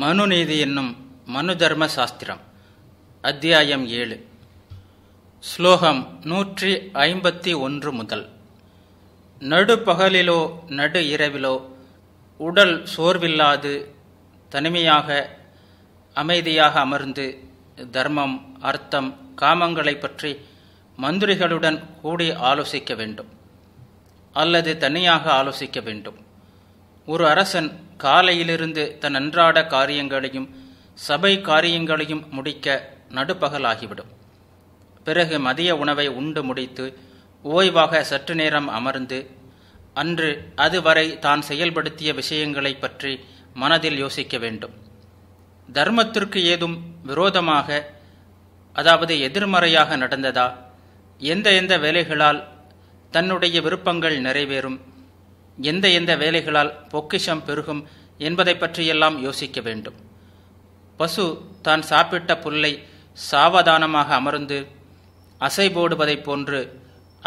மனுநீதி என்னும் மனு தர்ம சாஸ்திரம் அத்தியாயம் ஏழு ஸ்லோகம் நூற்றி ஐம்பத்தி ஒன்று முதல் நடுப்பகலிலோ நடு இரவிலோ உடல் சோர்வில்லாது தனிமையாக அமைதியாக அமர்ந்து தர்மம் அர்த்தம் காமங்களை பற்றி மந்திரிகளுடன் கூடி ஆலோசிக்க வேண்டும் அல்லது தனியாக ஆலோசிக்க வேண்டும் ஒரு அரசன் காலையிலிருந்து தன் அன்றாட காரியங்களையும் சபை காரியங்களையும் முடிக்க நடுப்பகலாகிவிடும் பிறகு மதிய உணவை உண்டு முடித்து ஓய்வாக சற்று நேரம் அமர்ந்து அன்று அதுவரை தான் செயல்படுத்திய விஷயங்களை பற்றி மனதில் யோசிக்க வேண்டும் தர்மத்திற்கு ஏதும் விரோதமாக அதாவது எதிர்மறையாக நடந்ததா எந்த எந்த வேலைகளால் தன்னுடைய விருப்பங்கள் நிறைவேறும் எந்த எந்த வேலைகளால் பொக்கிஷம் பெருகும் என்பதை பற்றியெல்லாம் யோசிக்க வேண்டும் பசு தான் சாப்பிட்ட புல்லை சாவதானமாக அமர்ந்து அசை போடுவதைப் போன்று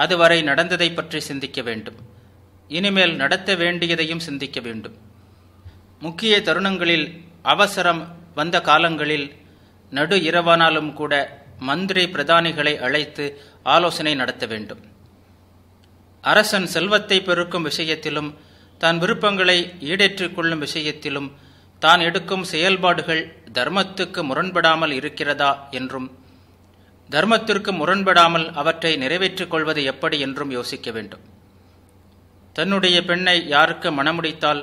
அதுவரை நடந்ததை பற்றி சிந்திக்க வேண்டும் இனிமேல் நடத்த வேண்டியதையும் சிந்திக்க வேண்டும் முக்கிய தருணங்களில் அவசரம் வந்த காலங்களில் நடு இரவானாலும் கூட மந்திரி பிரதானிகளை அழைத்து ஆலோசனை நடத்த வேண்டும் அரசன் செல்வத்தை பெருக்கும் விஷயத்திலும் தன் விருப்பங்களை ஈடேற்றிக் கொள்ளும் விஷயத்திலும் தான் எடுக்கும் செயல்பாடுகள் தர்மத்துக்கு முரண்படாமல் இருக்கிறதா என்றும் தர்மத்திற்கு முரண்படாமல் அவற்றை நிறைவேற்றிக் கொள்வது எப்படி என்றும் யோசிக்க வேண்டும் தன்னுடைய பெண்ணை யாருக்கு மணமுடித்தால்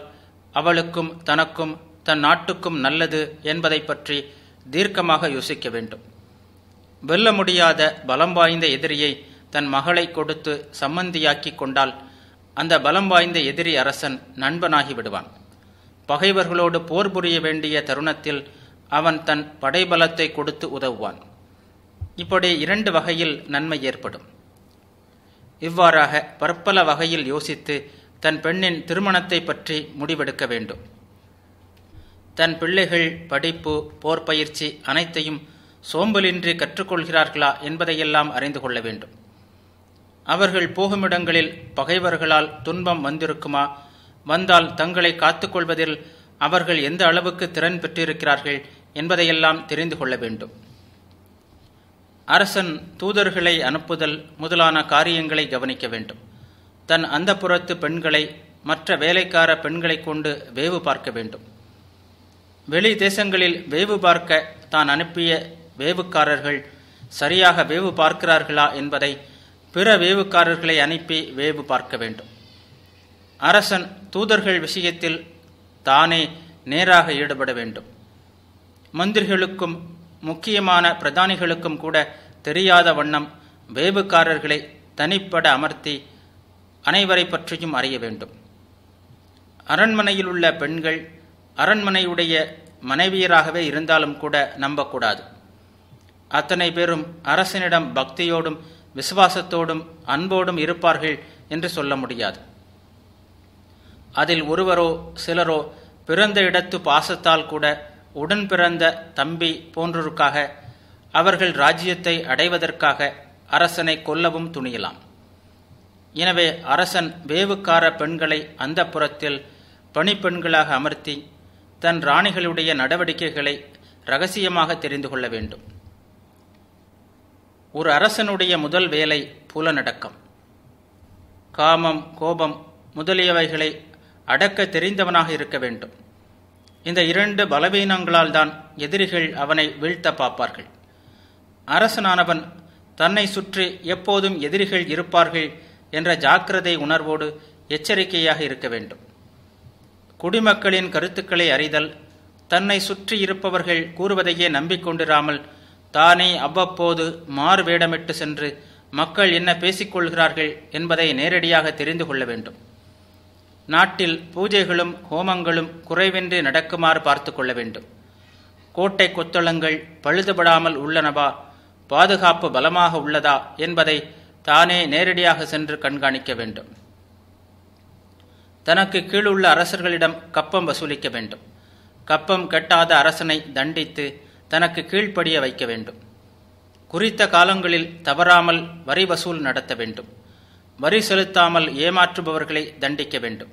அவளுக்கும் தனக்கும் தன் நாட்டுக்கும் நல்லது என்பதை பற்றி தீர்க்கமாக யோசிக்க வேண்டும் வெல்ல முடியாத பலம் வாய்ந்த எதிரியை தன் மகளை கொடுத்து சம்மந்தியாக்கி கொண்டால் அந்த பலம் வாய்ந்த எதிரி அரசன் நண்பனாகி விடுவான் பகைவர்களோடு போர் புரிய வேண்டிய தருணத்தில் அவன் தன் படைபலத்தை கொடுத்து உதவுவான் இப்படி இரண்டு வகையில் நன்மை ஏற்படும் இவ்வாறாக பற்பல வகையில் யோசித்து தன் பெண்ணின் திருமணத்தை பற்றி முடிவெடுக்க வேண்டும் தன் பிள்ளைகள் படிப்பு போர் பயிற்சி அனைத்தையும் சோம்பலின்றி கற்றுக்கொள்கிறார்களா என்பதையெல்லாம் அறிந்து கொள்ள வேண்டும் அவர்கள் போகுமிடங்களில் பகைவர்களால் துன்பம் வந்திருக்குமா வந்தால் தங்களை காத்துக்கொள்வதில் அவர்கள் எந்த அளவுக்கு திறன் பெற்றிருக்கிறார்கள் என்பதையெல்லாம் தெரிந்து கொள்ள வேண்டும் அரசன் தூதர்களை அனுப்புதல் முதலான காரியங்களை கவனிக்க வேண்டும் தன் அந்த புறத்து பெண்களை மற்ற வேலைக்கார பெண்களை கொண்டு வேவு பார்க்க வேண்டும் வெளி தேசங்களில் வேவு பார்க்க தான் அனுப்பிய வேவுக்காரர்கள் சரியாக வேவு பார்க்கிறார்களா என்பதை பிற வேவுக்காரர்களை அனுப்பி வேவு பார்க்க வேண்டும் அரசன் தூதர்கள் விஷயத்தில் தானே நேராக ஈடுபட வேண்டும் மந்திரிகளுக்கும் முக்கியமான பிரதானிகளுக்கும் கூட தெரியாத வண்ணம் வேவுக்காரர்களை தனிப்பட அமர்த்தி அனைவரை பற்றியும் அறிய வேண்டும் அரண்மனையில் உள்ள பெண்கள் அரண்மனையுடைய மனைவியராகவே இருந்தாலும் கூட நம்பக்கூடாது அத்தனை பேரும் அரசனிடம் பக்தியோடும் விசுவாசத்தோடும் அன்போடும் இருப்பார்கள் என்று சொல்ல முடியாது அதில் ஒருவரோ சிலரோ பிறந்த இடத்து பாசத்தால் கூட உடன் பிறந்த தம்பி போன்றோருக்காக அவர்கள் ராஜ்யத்தை அடைவதற்காக அரசனை கொல்லவும் துணியலாம் எனவே அரசன் வேவுக்கார பெண்களை அந்த புறத்தில் பணிப்பெண்களாக அமர்த்தி தன் ராணிகளுடைய நடவடிக்கைகளை ரகசியமாக தெரிந்து கொள்ள வேண்டும் ஒரு அரசனுடைய முதல் வேலை புலநடக்கம் காமம் கோபம் முதலியவைகளை அடக்க தெரிந்தவனாக இருக்க வேண்டும் இந்த இரண்டு பலவீனங்களால் தான் எதிரிகள் அவனை வீழ்த்த பார்ப்பார்கள் அரசனானவன் தன்னை சுற்றி எப்போதும் எதிரிகள் இருப்பார்கள் என்ற ஜாக்கிரதை உணர்வோடு எச்சரிக்கையாக இருக்க வேண்டும் குடிமக்களின் கருத்துக்களை அறிதல் தன்னை சுற்றி இருப்பவர்கள் கூறுவதையே நம்பிக்கொண்டிராமல் தானே அவ்வப்போது மாறு வேடமிட்டு சென்று மக்கள் என்ன பேசிக்கொள்கிறார்கள் என்பதை நேரடியாக தெரிந்து கொள்ள வேண்டும் நாட்டில் பூஜைகளும் ஹோமங்களும் குறைவின்றி நடக்குமாறு பார்த்து கொள்ள வேண்டும் கோட்டை கொத்தளங்கள் பழுதுபடாமல் உள்ளனவா பாதுகாப்பு பலமாக உள்ளதா என்பதை தானே நேரடியாக சென்று கண்காணிக்க வேண்டும் தனக்கு கீழுள்ள அரசர்களிடம் கப்பம் வசூலிக்க வேண்டும் கப்பம் கெட்டாத அரசனை தண்டித்து தனக்கு கீழ்ப்படிய வைக்க வேண்டும் குறித்த காலங்களில் தவறாமல் வரி வசூல் நடத்த வேண்டும் வரி செலுத்தாமல் ஏமாற்றுபவர்களை தண்டிக்க வேண்டும்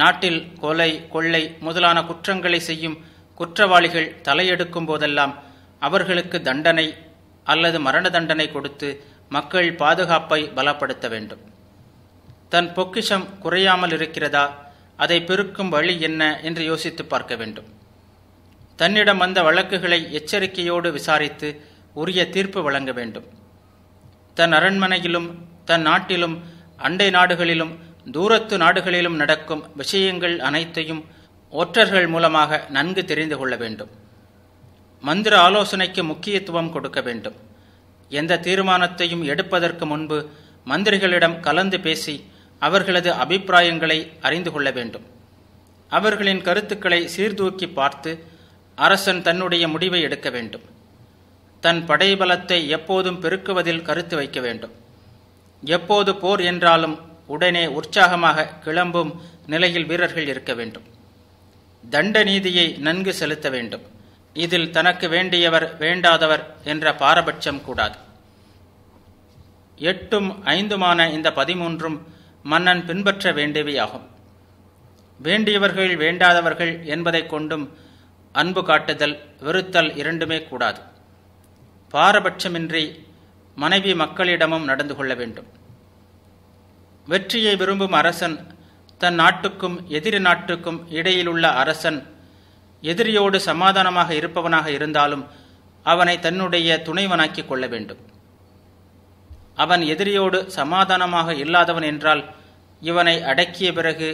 நாட்டில் கொலை கொள்ளை முதலான குற்றங்களை செய்யும் குற்றவாளிகள் தலையெடுக்கும் போதெல்லாம் அவர்களுக்கு தண்டனை அல்லது மரண தண்டனை கொடுத்து மக்கள் பாதுகாப்பை பலப்படுத்த வேண்டும் தன் பொக்கிஷம் குறையாமல் இருக்கிறதா அதை பெருக்கும் வழி என்ன என்று யோசித்து பார்க்க வேண்டும் தன்னிடம் வந்த வழக்குகளை எச்சரிக்கையோடு விசாரித்து உரிய தீர்ப்பு வழங்க வேண்டும் தன் அரண்மனையிலும் தன் நாட்டிலும் அண்டை நாடுகளிலும் தூரத்து நாடுகளிலும் நடக்கும் விஷயங்கள் அனைத்தையும் ஒற்றர்கள் மூலமாக நன்கு தெரிந்து கொள்ள வேண்டும் மந்திர ஆலோசனைக்கு முக்கியத்துவம் கொடுக்க வேண்டும் எந்த தீர்மானத்தையும் எடுப்பதற்கு முன்பு மந்திரிகளிடம் கலந்து பேசி அவர்களது அபிப்பிராயங்களை அறிந்து கொள்ள வேண்டும் அவர்களின் கருத்துக்களை சீர்தூக்கி பார்த்து அரசன் தன்னுடைய முடிவை எடுக்க வேண்டும் தன் படைபலத்தை எப்போதும் பெருக்குவதில் கருத்து வைக்க வேண்டும் எப்போது போர் என்றாலும் உடனே உற்சாகமாக கிளம்பும் நிலையில் வீரர்கள் இருக்க வேண்டும் தண்ட நீதியை நன்கு செலுத்த வேண்டும் இதில் தனக்கு வேண்டியவர் வேண்டாதவர் என்ற பாரபட்சம் கூடாது எட்டும் ஐந்துமான இந்த பதிமூன்றும் மன்னன் பின்பற்ற வேண்டியவையாகும் வேண்டியவர்கள் வேண்டாதவர்கள் என்பதை கொண்டும் அன்பு காட்டுதல் வெறுத்தல் இரண்டுமே கூடாது பாரபட்சமின்றி மனைவி மக்களிடமும் நடந்து கொள்ள வேண்டும் வெற்றியை விரும்பும் அரசன் தன் நாட்டுக்கும் எதிரி நாட்டுக்கும் இடையிலுள்ள அரசன் எதிரியோடு சமாதானமாக இருப்பவனாக இருந்தாலும் அவனை தன்னுடைய துணைவனாக்கிக் கொள்ள வேண்டும் அவன் எதிரியோடு சமாதானமாக இல்லாதவன் என்றால் இவனை அடக்கிய பிறகு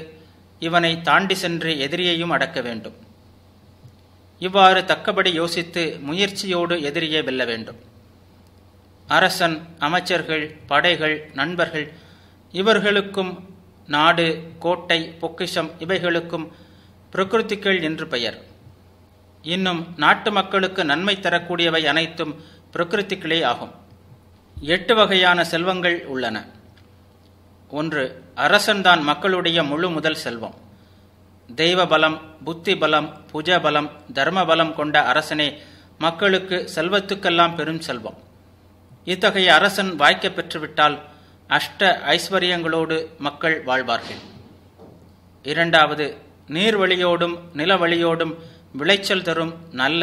இவனை தாண்டி சென்று எதிரியையும் அடக்க வேண்டும் இவ்வாறு தக்கபடி யோசித்து முயற்சியோடு எதிரியே வெல்ல வேண்டும் அரசன் அமைச்சர்கள் படைகள் நண்பர்கள் இவர்களுக்கும் நாடு கோட்டை பொக்கிஷம் இவைகளுக்கும் பிரகிருத்திகள் என்று பெயர் இன்னும் நாட்டு மக்களுக்கு நன்மை தரக்கூடியவை அனைத்தும் பிரகிருத்திகளே ஆகும் எட்டு வகையான செல்வங்கள் உள்ளன ஒன்று அரசன்தான் மக்களுடைய முழு முதல் செல்வம் தெய்வ பலம் புத்தி பலம் புஜ பலம் தர்ம பலம் கொண்ட அரசனே மக்களுக்கு செல்வத்துக்கெல்லாம் பெரும் செல்வம் இத்தகைய அரசன் வாய்க்க பெற்றுவிட்டால் அஷ்ட ஐஸ்வர்யங்களோடு மக்கள் வாழ்வார்கள் இரண்டாவது நீர்வழியோடும் நிலவழியோடும் விளைச்சல் தரும் நல்ல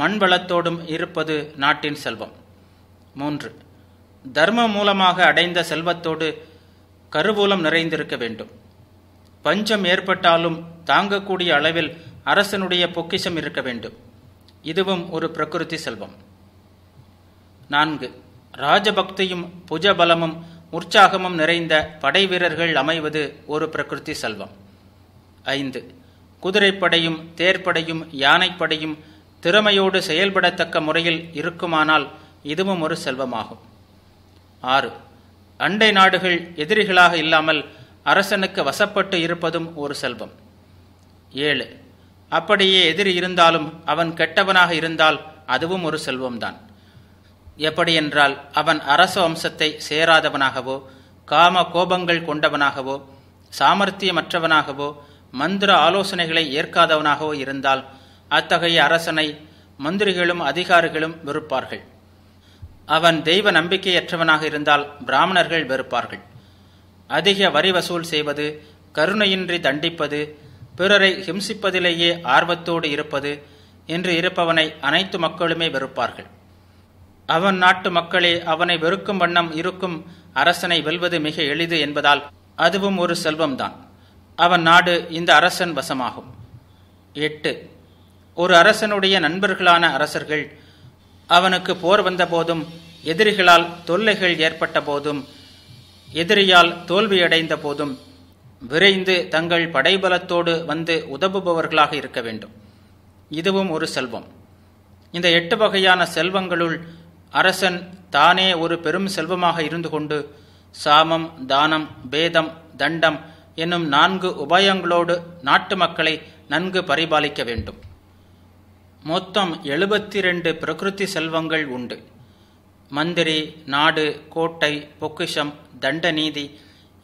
மண்வளத்தோடும் இருப்பது நாட்டின் செல்வம் மூன்று தர்மம் மூலமாக அடைந்த செல்வத்தோடு கருவூலம் நிறைந்திருக்க வேண்டும் பஞ்சம் ஏற்பட்டாலும் தாங்கக்கூடிய அளவில் அரசனுடைய பொக்கிஷம் இருக்க வேண்டும் இதுவும் ஒரு பிரகிருதி செல்வம் நான்கு ராஜபக்தியும் புஜபலமும் உற்சாகமும் நிறைந்த படை வீரர்கள் அமைவது ஒரு பிரகிருதி செல்வம் ஐந்து குதிரைப்படையும் தேர்ப்படையும் யானைப்படையும் திறமையோடு செயல்படத்தக்க முறையில் இருக்குமானால் இதுவும் ஒரு செல்வமாகும் ஆறு அண்டை நாடுகள் எதிரிகளாக இல்லாமல் அரசனுக்கு வசப்பட்டு இருப்பதும் ஒரு செல்வம் ஏழு அப்படியே எதிரி இருந்தாலும் அவன் கெட்டவனாக இருந்தால் அதுவும் ஒரு செல்வம்தான் எப்படியென்றால் அவன் அரச வம்சத்தை சேராதவனாகவோ காம கோபங்கள் கொண்டவனாகவோ சாமர்த்தியமற்றவனாகவோ மந்திர ஆலோசனைகளை ஏற்காதவனாகவோ இருந்தால் அத்தகைய அரசனை மந்திரிகளும் அதிகாரிகளும் வெறுப்பார்கள் அவன் தெய்வ நம்பிக்கையற்றவனாக இருந்தால் பிராமணர்கள் வெறுப்பார்கள் அதிக வரி வசூல் செய்வது கருணையின்றி தண்டிப்பது பிறரை ஹிம்சிப்பதிலேயே ஆர்வத்தோடு இருப்பது என்று இருப்பவனை அனைத்து மக்களுமே வெறுப்பார்கள் அவன் நாட்டு மக்களே அவனை வெறுக்கும் வண்ணம் இருக்கும் அரசனை வெல்வது மிக எளிது என்பதால் அதுவும் ஒரு செல்வம்தான் அவன் நாடு இந்த அரசன் வசமாகும் எட்டு ஒரு அரசனுடைய நண்பர்களான அரசர்கள் அவனுக்கு போர் வந்தபோதும் எதிரிகளால் தொல்லைகள் ஏற்பட்ட போதும் எதிரியால் தோல்வியடைந்த போதும் விரைந்து தங்கள் படைபலத்தோடு வந்து உதவுபவர்களாக இருக்க வேண்டும் இதுவும் ஒரு செல்வம் இந்த எட்டு வகையான செல்வங்களுள் அரசன் தானே ஒரு பெரும் செல்வமாக இருந்து கொண்டு சாமம் தானம் பேதம் தண்டம் என்னும் நான்கு உபாயங்களோடு நாட்டு மக்களை நன்கு பரிபாலிக்க வேண்டும் மொத்தம் எழுபத்தி ரெண்டு பிரகிருதி செல்வங்கள் உண்டு மந்திரி நாடு கோட்டை பொக்கிஷம் நீதி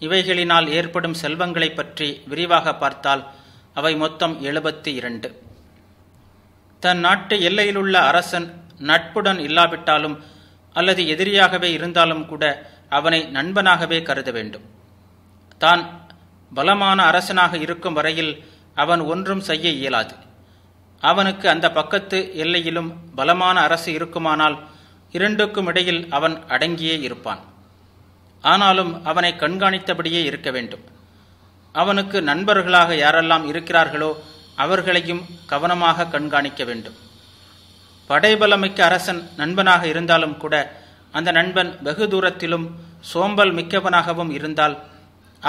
இவைகளினால் ஏற்படும் செல்வங்களை பற்றி விரிவாக பார்த்தால் அவை மொத்தம் எழுபத்தி இரண்டு தன் நாட்டு எல்லையிலுள்ள அரசன் நட்புடன் இல்லாவிட்டாலும் அல்லது எதிரியாகவே இருந்தாலும் கூட அவனை நண்பனாகவே கருத வேண்டும் தான் பலமான அரசனாக இருக்கும் வரையில் அவன் ஒன்றும் செய்ய இயலாது அவனுக்கு அந்த பக்கத்து எல்லையிலும் பலமான அரசு இருக்குமானால் இரண்டுக்கும் இடையில் அவன் அடங்கியே இருப்பான் ஆனாலும் அவனை கண்காணித்தபடியே இருக்க வேண்டும் அவனுக்கு நண்பர்களாக யாரெல்லாம் இருக்கிறார்களோ அவர்களையும் கவனமாக கண்காணிக்க வேண்டும் படைபலமிக்க அரசன் நண்பனாக இருந்தாலும் கூட அந்த நண்பன் வெகு தூரத்திலும் சோம்பல் மிக்கவனாகவும் இருந்தால்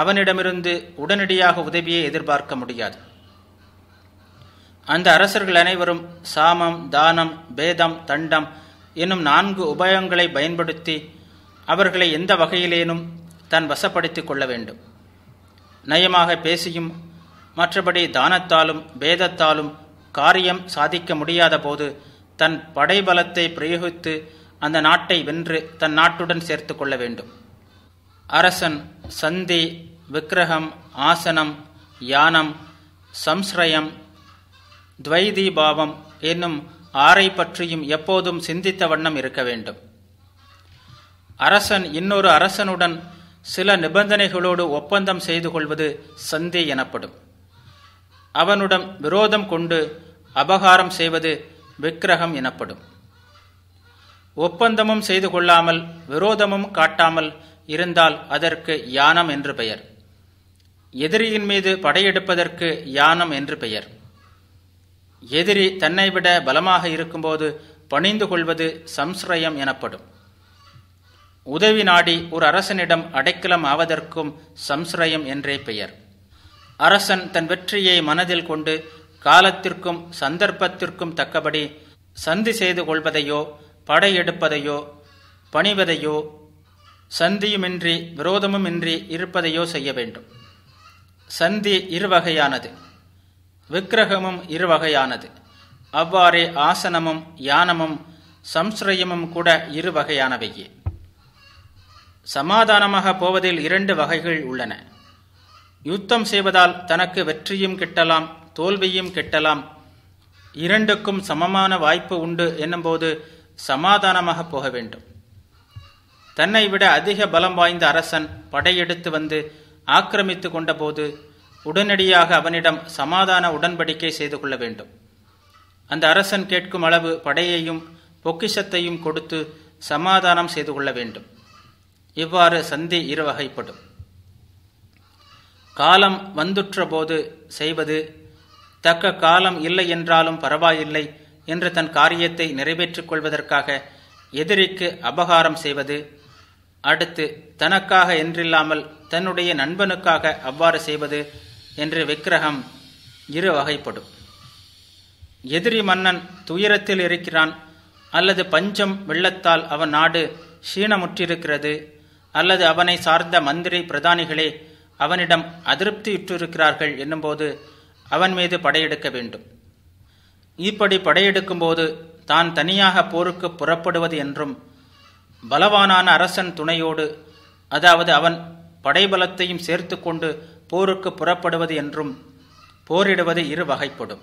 அவனிடமிருந்து உடனடியாக உதவியை எதிர்பார்க்க முடியாது அந்த அரசர்கள் அனைவரும் சாமம் தானம் பேதம் தண்டம் என்னும் நான்கு உபாயங்களை பயன்படுத்தி அவர்களை எந்த வகையிலேனும் தன் வசப்படுத்தி கொள்ள வேண்டும் நயமாக பேசியும் மற்றபடி தானத்தாலும் பேதத்தாலும் காரியம் சாதிக்க முடியாத போது தன் படைபலத்தை பிரயோகித்து அந்த நாட்டை வென்று தன் நாட்டுடன் சேர்த்து கொள்ள வேண்டும் அரசன் சந்தி விக்கிரகம் ஆசனம் யானம் சம்ஸ்ரயம் துவைதீபாவம் என்னும் ஆரை பற்றியும் எப்போதும் சிந்தித்த வண்ணம் இருக்க வேண்டும் அரசன் இன்னொரு அரசனுடன் சில நிபந்தனைகளோடு ஒப்பந்தம் செய்து கொள்வது சந்தி எனப்படும் அவனுடன் விரோதம் கொண்டு அபகாரம் செய்வது விக்கிரகம் எனப்படும் ஒப்பந்தமும் செய்து கொள்ளாமல் விரோதமும் காட்டாமல் இருந்தால் அதற்கு யானம் என்று பெயர் எதிரியின் மீது படையெடுப்பதற்கு யானம் என்று பெயர் எதிரி தன்னை விட பலமாக இருக்கும்போது பணிந்து கொள்வது சம்ஸ்ரயம் எனப்படும் உதவி நாடி ஒரு அரசனிடம் அடைக்கலம் ஆவதற்கும் சம்ஸ்ரயம் என்றே பெயர் அரசன் தன் வெற்றியை மனதில் கொண்டு காலத்திற்கும் சந்தர்ப்பத்திற்கும் தக்கபடி சந்தி செய்து கொள்வதையோ படையெடுப்பதையோ பணிவதையோ சந்தியுமின்றி விரோதமுமின்றி இருப்பதையோ செய்ய வேண்டும் சந்தி இருவகையானது விக்கிரகமும் இருவகையானது அவ்வாறே ஆசனமும் யானமும் சம்ஸ்ரயமும் கூட இருவகையானவையே சமாதானமாக போவதில் இரண்டு வகைகள் உள்ளன யுத்தம் செய்வதால் தனக்கு வெற்றியும் கிட்டலாம் தோல்வியும் கிட்டலாம் இரண்டுக்கும் சமமான வாய்ப்பு உண்டு என்னும்போது சமாதானமாக போக வேண்டும் தன்னை விட அதிக பலம் வாய்ந்த அரசன் படையெடுத்து வந்து ஆக்கிரமித்து கொண்டபோது உடனடியாக அவனிடம் சமாதான உடன்படிக்கை செய்து கொள்ள வேண்டும் அந்த அரசன் கேட்கும் அளவு படையையும் பொக்கிஷத்தையும் கொடுத்து சமாதானம் செய்து கொள்ள வேண்டும் இவ்வாறு சந்தி இருவகைப்படும் காலம் வந்துற்ற போது செய்வது தக்க காலம் இல்லை என்றாலும் பரவாயில்லை என்று தன் காரியத்தை நிறைவேற்றிக் கொள்வதற்காக எதிரிக்கு அபகாரம் செய்வது அடுத்து தனக்காக என்றில்லாமல் தன்னுடைய நண்பனுக்காக அவ்வாறு செய்வது என்று விக்கிரகம் இரு வகைப்படும் எதிரி மன்னன் துயரத்தில் இருக்கிறான் அல்லது பஞ்சம் வெள்ளத்தால் அவன் நாடு சீனமுற்றிருக்கிறது அல்லது அவனை சார்ந்த மந்திரி பிரதானிகளே அவனிடம் அதிருப்தியுற்றிருக்கிறார்கள் என்னும்போது அவன் மீது படையெடுக்க வேண்டும் இப்படி படையெடுக்கும்போது தான் தனியாக போருக்கு புறப்படுவது என்றும் பலவானான அரசன் துணையோடு அதாவது அவன் படைபலத்தையும் சேர்த்து கொண்டு போருக்கு புறப்படுவது என்றும் போரிடுவது இரு வகைப்படும்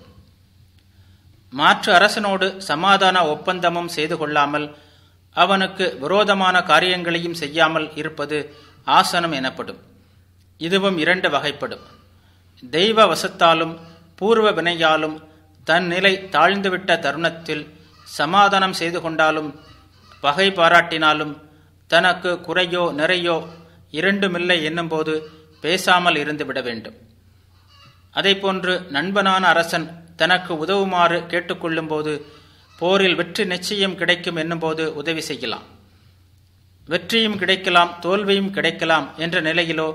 மாற்று அரசனோடு சமாதான ஒப்பந்தமும் செய்து கொள்ளாமல் அவனுக்கு விரோதமான காரியங்களையும் செய்யாமல் இருப்பது ஆசனம் எனப்படும் இதுவும் இரண்டு வகைப்படும் தெய்வ வசத்தாலும் பூர்வ வினையாலும் தன் நிலை தாழ்ந்துவிட்ட தருணத்தில் சமாதானம் செய்து கொண்டாலும் பகை பாராட்டினாலும் தனக்கு குறையோ நிறையோ இரண்டுமில்லை என்னும்போது பேசாமல் இருந்து விட வேண்டும் அதே போன்று நண்பனான அரசன் தனக்கு உதவுமாறு கேட்டுக்கொள்ளும்போது போரில் வெற்றி நிச்சயம் கிடைக்கும் என்னும்போது உதவி செய்யலாம் வெற்றியும் கிடைக்கலாம் தோல்வியும் கிடைக்கலாம் என்ற நிலையிலோ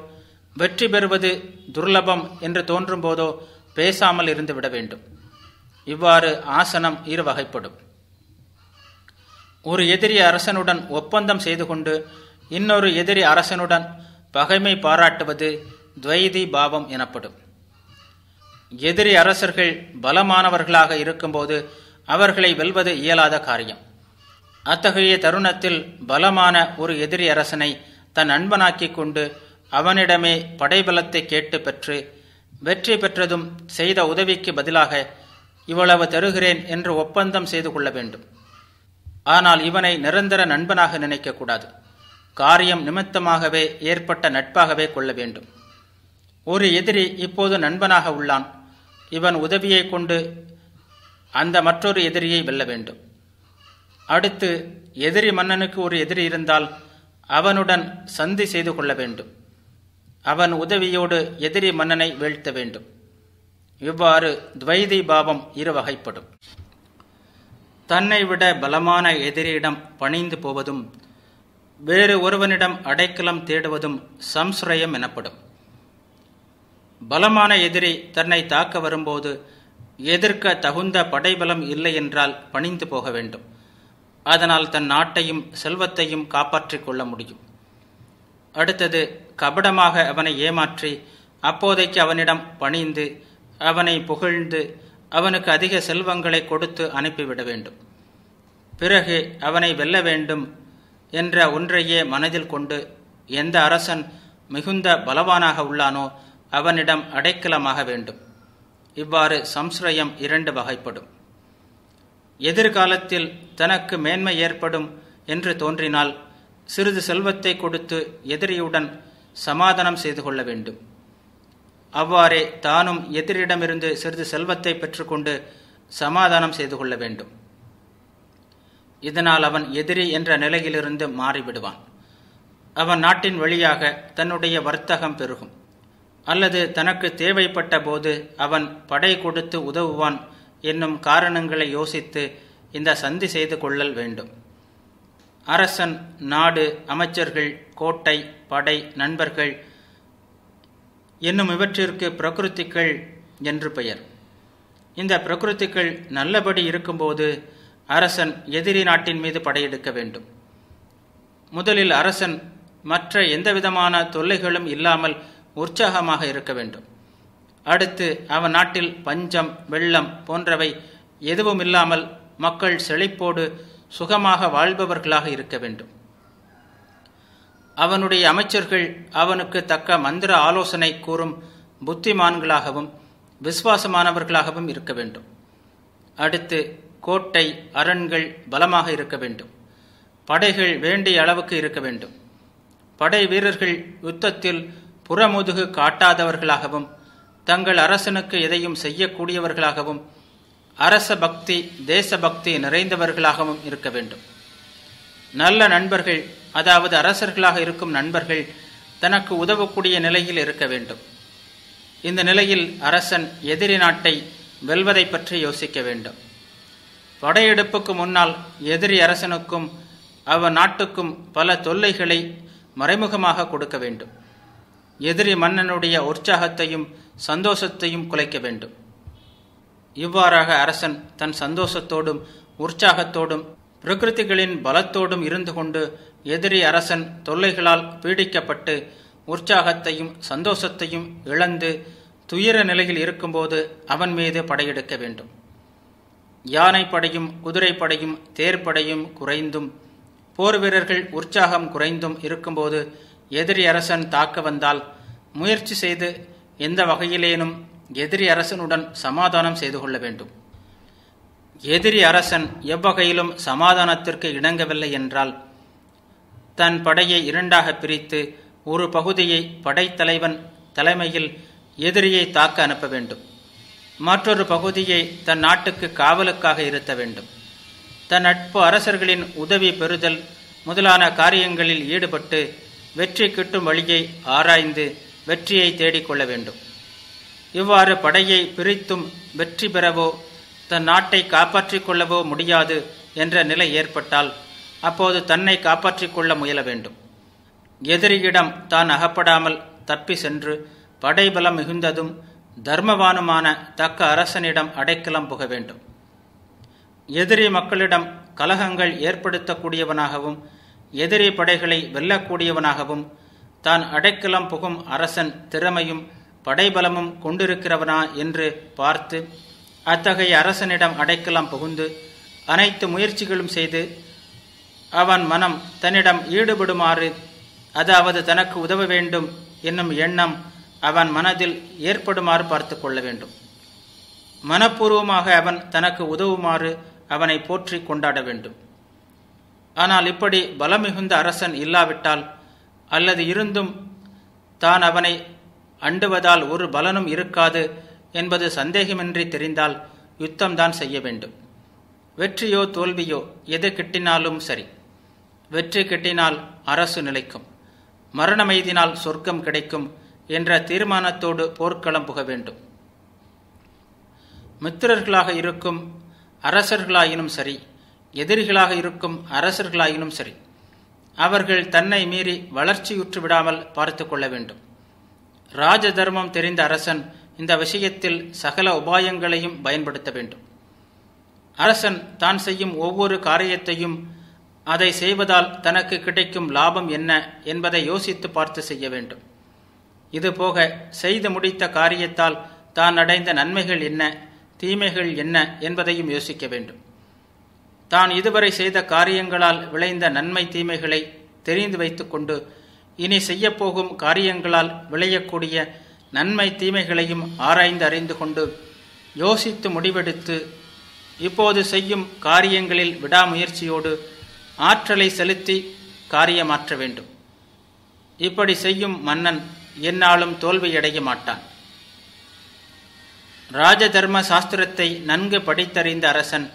வெற்றி பெறுவது துர்லபம் என்று தோன்றும் போதோ பேசாமல் இருந்துவிட வேண்டும் இவ்வாறு ஆசனம் இரு வகைப்படும் ஒரு எதிரி அரசனுடன் ஒப்பந்தம் செய்து கொண்டு இன்னொரு எதிரி அரசனுடன் பகைமை பாராட்டுவது துவைதி பாவம் எனப்படும் எதிரி அரசர்கள் பலமானவர்களாக இருக்கும்போது அவர்களை வெல்வது இயலாத காரியம் அத்தகைய தருணத்தில் பலமான ஒரு எதிரி அரசனை தன் அன்பனாக்கிக் கொண்டு அவனிடமே படைபலத்தை கேட்டு பெற்று வெற்றி பெற்றதும் செய்த உதவிக்கு பதிலாக இவ்வளவு தருகிறேன் என்று ஒப்பந்தம் செய்து கொள்ள வேண்டும் ஆனால் இவனை நிரந்தர நண்பனாக நினைக்கக்கூடாது காரியம் நிமித்தமாகவே ஏற்பட்ட நட்பாகவே கொள்ள வேண்டும் ஒரு எதிரி இப்போது நண்பனாக உள்ளான் இவன் உதவியை கொண்டு அந்த மற்றொரு எதிரியை வெல்ல வேண்டும் அடுத்து எதிரி மன்னனுக்கு ஒரு எதிரி இருந்தால் அவனுடன் சந்தி செய்து கொள்ள வேண்டும் அவன் உதவியோடு எதிரி மன்னனை வீழ்த்த வேண்டும் இவ்வாறு துவைதி பாவம் இரு வகைப்படும் தன்னை விட பலமான எதிரியிடம் பணிந்து போவதும் வேறு ஒருவனிடம் அடைக்கலம் தேடுவதும் சம்ஸ்ரயம் எனப்படும் பலமான எதிரி தன்னை தாக்க வரும்போது எதிர்க்க தகுந்த படைபலம் இல்லை என்றால் பணிந்து போக வேண்டும் அதனால் தன் நாட்டையும் செல்வத்தையும் காப்பாற்றிக் கொள்ள முடியும் அடுத்தது கபடமாக அவனை ஏமாற்றி அப்போதைக்கு அவனிடம் பணிந்து அவனை புகழ்ந்து அவனுக்கு அதிக செல்வங்களை கொடுத்து அனுப்பிவிட வேண்டும் பிறகு அவனை வெல்ல வேண்டும் என்ற ஒன்றையே மனதில் கொண்டு எந்த அரசன் மிகுந்த பலவானாக உள்ளானோ அவனிடம் அடைக்கலமாக வேண்டும் இவ்வாறு சம்ஸ்ரயம் இரண்டு வகைப்படும் எதிர்காலத்தில் தனக்கு மேன்மை ஏற்படும் என்று தோன்றினால் சிறிது செல்வத்தை கொடுத்து எதிரியுடன் சமாதானம் செய்து கொள்ள வேண்டும் அவ்வாறே தானும் எதிரிடமிருந்து சிறிது செல்வத்தை பெற்றுக்கொண்டு சமாதானம் செய்து கொள்ள வேண்டும் இதனால் அவன் எதிரி என்ற நிலையிலிருந்து மாறிவிடுவான் அவன் நாட்டின் வழியாக தன்னுடைய வர்த்தகம் பெருகும் அல்லது தனக்கு தேவைப்பட்ட போது அவன் படை கொடுத்து உதவுவான் என்னும் காரணங்களை யோசித்து இந்த சந்தி செய்து கொள்ளல் வேண்டும் அரசன் நாடு அமைச்சர்கள் கோட்டை படை நண்பர்கள் என்னும் இவற்றிற்கு பிரகிருத்திகள் என்று பெயர் இந்த பிரகிருத்திகள் நல்லபடி இருக்கும்போது அரசன் எதிரி நாட்டின் மீது படையெடுக்க வேண்டும் முதலில் அரசன் மற்ற எந்தவிதமான தொல்லைகளும் இல்லாமல் உற்சாகமாக இருக்க வேண்டும் அடுத்து அவன் நாட்டில் பஞ்சம் வெள்ளம் போன்றவை எதுவும் இல்லாமல் மக்கள் செழிப்போடு சுகமாக வாழ்பவர்களாக இருக்க வேண்டும் அவனுடைய அமைச்சர்கள் அவனுக்கு தக்க மந்திர ஆலோசனை கூறும் புத்திமான்களாகவும் விசுவாசமானவர்களாகவும் இருக்க வேண்டும் அடுத்து கோட்டை அரண்கள் பலமாக இருக்க வேண்டும் படைகள் வேண்டிய அளவுக்கு இருக்க வேண்டும் படை வீரர்கள் யுத்தத்தில் புறமுதுகு காட்டாதவர்களாகவும் தங்கள் அரசனுக்கு எதையும் செய்யக்கூடியவர்களாகவும் அரச பக்தி தேசபக்தி நிறைந்தவர்களாகவும் இருக்க வேண்டும் நல்ல நண்பர்கள் அதாவது அரசர்களாக இருக்கும் நண்பர்கள் தனக்கு உதவக்கூடிய நிலையில் இருக்க வேண்டும் இந்த நிலையில் அரசன் எதிரி நாட்டை வெல்வதை பற்றி யோசிக்க வேண்டும் படையெடுப்புக்கு முன்னால் எதிரி அரசனுக்கும் அவ நாட்டுக்கும் பல தொல்லைகளை மறைமுகமாக கொடுக்க வேண்டும் எதிரி மன்னனுடைய உற்சாகத்தையும் சந்தோஷத்தையும் குலைக்க வேண்டும் இவ்வாறாக அரசன் தன் சந்தோஷத்தோடும் உற்சாகத்தோடும் பிரகிருதிகளின் பலத்தோடும் இருந்து கொண்டு எதிரி அரசன் தொல்லைகளால் பீடிக்கப்பட்டு உற்சாகத்தையும் சந்தோஷத்தையும் இழந்து துயர நிலையில் இருக்கும்போது அவன் மீது படையெடுக்க வேண்டும் யானை படையும் குதிரை படையும் தேர்ப்படையும் குறைந்தும் போர் வீரர்கள் உற்சாகம் குறைந்தும் இருக்கும்போது எதிரி அரசன் தாக்க வந்தால் முயற்சி செய்து எந்த வகையிலேனும் எதிரி அரசனுடன் சமாதானம் செய்து கொள்ள வேண்டும் எதிரி அரசன் எவ்வகையிலும் சமாதானத்திற்கு இணங்கவில்லை என்றால் தன் படையை இரண்டாக பிரித்து ஒரு பகுதியை படைத்தலைவன் தலைமையில் எதிரியை தாக்க அனுப்ப வேண்டும் மற்றொரு பகுதியை தன் நாட்டுக்கு காவலுக்காக இருத்த வேண்டும் தன் நட்பு அரசர்களின் உதவி பெறுதல் முதலான காரியங்களில் ஈடுபட்டு வெற்றி கிட்டும் வழியை ஆராய்ந்து வெற்றியை தேடிக்கொள்ள வேண்டும் இவ்வாறு படையை பிரித்தும் வெற்றி பெறவோ தன் நாட்டை காப்பாற்றிக் கொள்ளவோ முடியாது என்ற நிலை ஏற்பட்டால் அப்போது தன்னை காப்பாற்றிக் கொள்ள முயல வேண்டும் எதிரியிடம் தான் அகப்படாமல் தப்பி சென்று படைபலம் மிகுந்ததும் தர்மவானுமான தக்க அரசனிடம் அடைக்கலம் புக வேண்டும் எதிரி மக்களிடம் கலகங்கள் ஏற்படுத்தக்கூடியவனாகவும் எதிரி படைகளை வெல்லக்கூடியவனாகவும் தான் அடைக்கலம் புகும் அரசன் திறமையும் படைபலமும் கொண்டிருக்கிறவனா என்று பார்த்து அத்தகைய அரசனிடம் அடைக்கலம் புகுந்து அனைத்து முயற்சிகளும் செய்து அவன் மனம் தன்னிடம் ஈடுபடுமாறு அதாவது தனக்கு உதவ வேண்டும் என்னும் எண்ணம் அவன் மனதில் ஏற்படுமாறு பார்த்து கொள்ள வேண்டும் மனப்பூர்வமாக அவன் தனக்கு உதவுமாறு அவனை போற்றி கொண்டாட வேண்டும் ஆனால் இப்படி பலமிகுந்த அரசன் இல்லாவிட்டால் அல்லது இருந்தும் தான் அவனை அண்டுவதால் ஒரு பலனும் இருக்காது என்பது சந்தேகமின்றி தெரிந்தால் யுத்தம்தான் செய்ய வேண்டும் வெற்றியோ தோல்வியோ எது கிட்டினாலும் சரி வெற்றி கிட்டினால் அரசு நிலைக்கும் மரணமைதினால் சொர்க்கம் கிடைக்கும் என்ற தீர்மானத்தோடு போர்க்களம் புக வேண்டும் மித்திரர்களாக இருக்கும் அரசர்களாயினும் சரி எதிரிகளாக இருக்கும் அரசர்களாயினும் சரி அவர்கள் தன்னை மீறி வளர்ச்சியுற்று விடாமல் பார்த்து கொள்ள வேண்டும் ராஜ தர்மம் தெரிந்த அரசன் இந்த விஷயத்தில் சகல உபாயங்களையும் பயன்படுத்த வேண்டும் அரசன் தான் செய்யும் ஒவ்வொரு காரியத்தையும் அதை செய்வதால் தனக்கு கிடைக்கும் லாபம் என்ன என்பதை யோசித்து பார்த்து செய்ய வேண்டும் இதுபோக செய்து முடித்த காரியத்தால் தான் அடைந்த நன்மைகள் என்ன தீமைகள் என்ன என்பதையும் யோசிக்க வேண்டும் தான் இதுவரை செய்த காரியங்களால் விளைந்த நன்மை தீமைகளை தெரிந்து வைத்துக்கொண்டு இனி செய்யப்போகும் காரியங்களால் விளையக்கூடிய நன்மை தீமைகளையும் ஆராய்ந்து அறிந்து கொண்டு யோசித்து முடிவெடுத்து இப்போது செய்யும் காரியங்களில் விடாமுயற்சியோடு ஆற்றலை செலுத்தி காரியமாற்ற வேண்டும் இப்படி செய்யும் மன்னன் என்னாலும் தோல்வியடைய மாட்டான் ராஜதர்ம சாஸ்திரத்தை நன்கு படித்தறிந்த அரசன்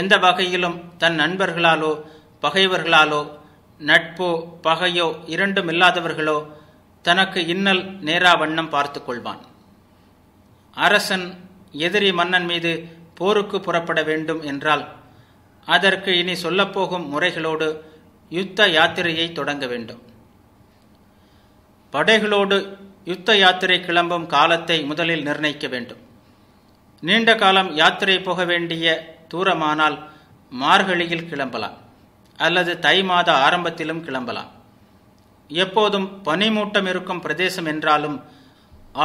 எந்த வகையிலும் தன் நண்பர்களாலோ பகைவர்களாலோ நட்போ பகையோ இரண்டும் இல்லாதவர்களோ தனக்கு இன்னல் நேரா வண்ணம் பார்த்து கொள்வான் அரசன் எதிரி மன்னன் மீது போருக்கு புறப்பட வேண்டும் என்றால் அதற்கு இனி சொல்லப்போகும் முறைகளோடு யுத்த யாத்திரையை தொடங்க வேண்டும் படைகளோடு யுத்த யாத்திரை கிளம்பும் காலத்தை முதலில் நிர்ணயிக்க வேண்டும் நீண்ட காலம் யாத்திரை போக வேண்டிய தூரமானால் மார்கழியில் கிளம்பலாம் அல்லது தை மாத ஆரம்பத்திலும் கிளம்பலாம் எப்போதும் பனிமூட்டம் இருக்கும் பிரதேசம் என்றாலும்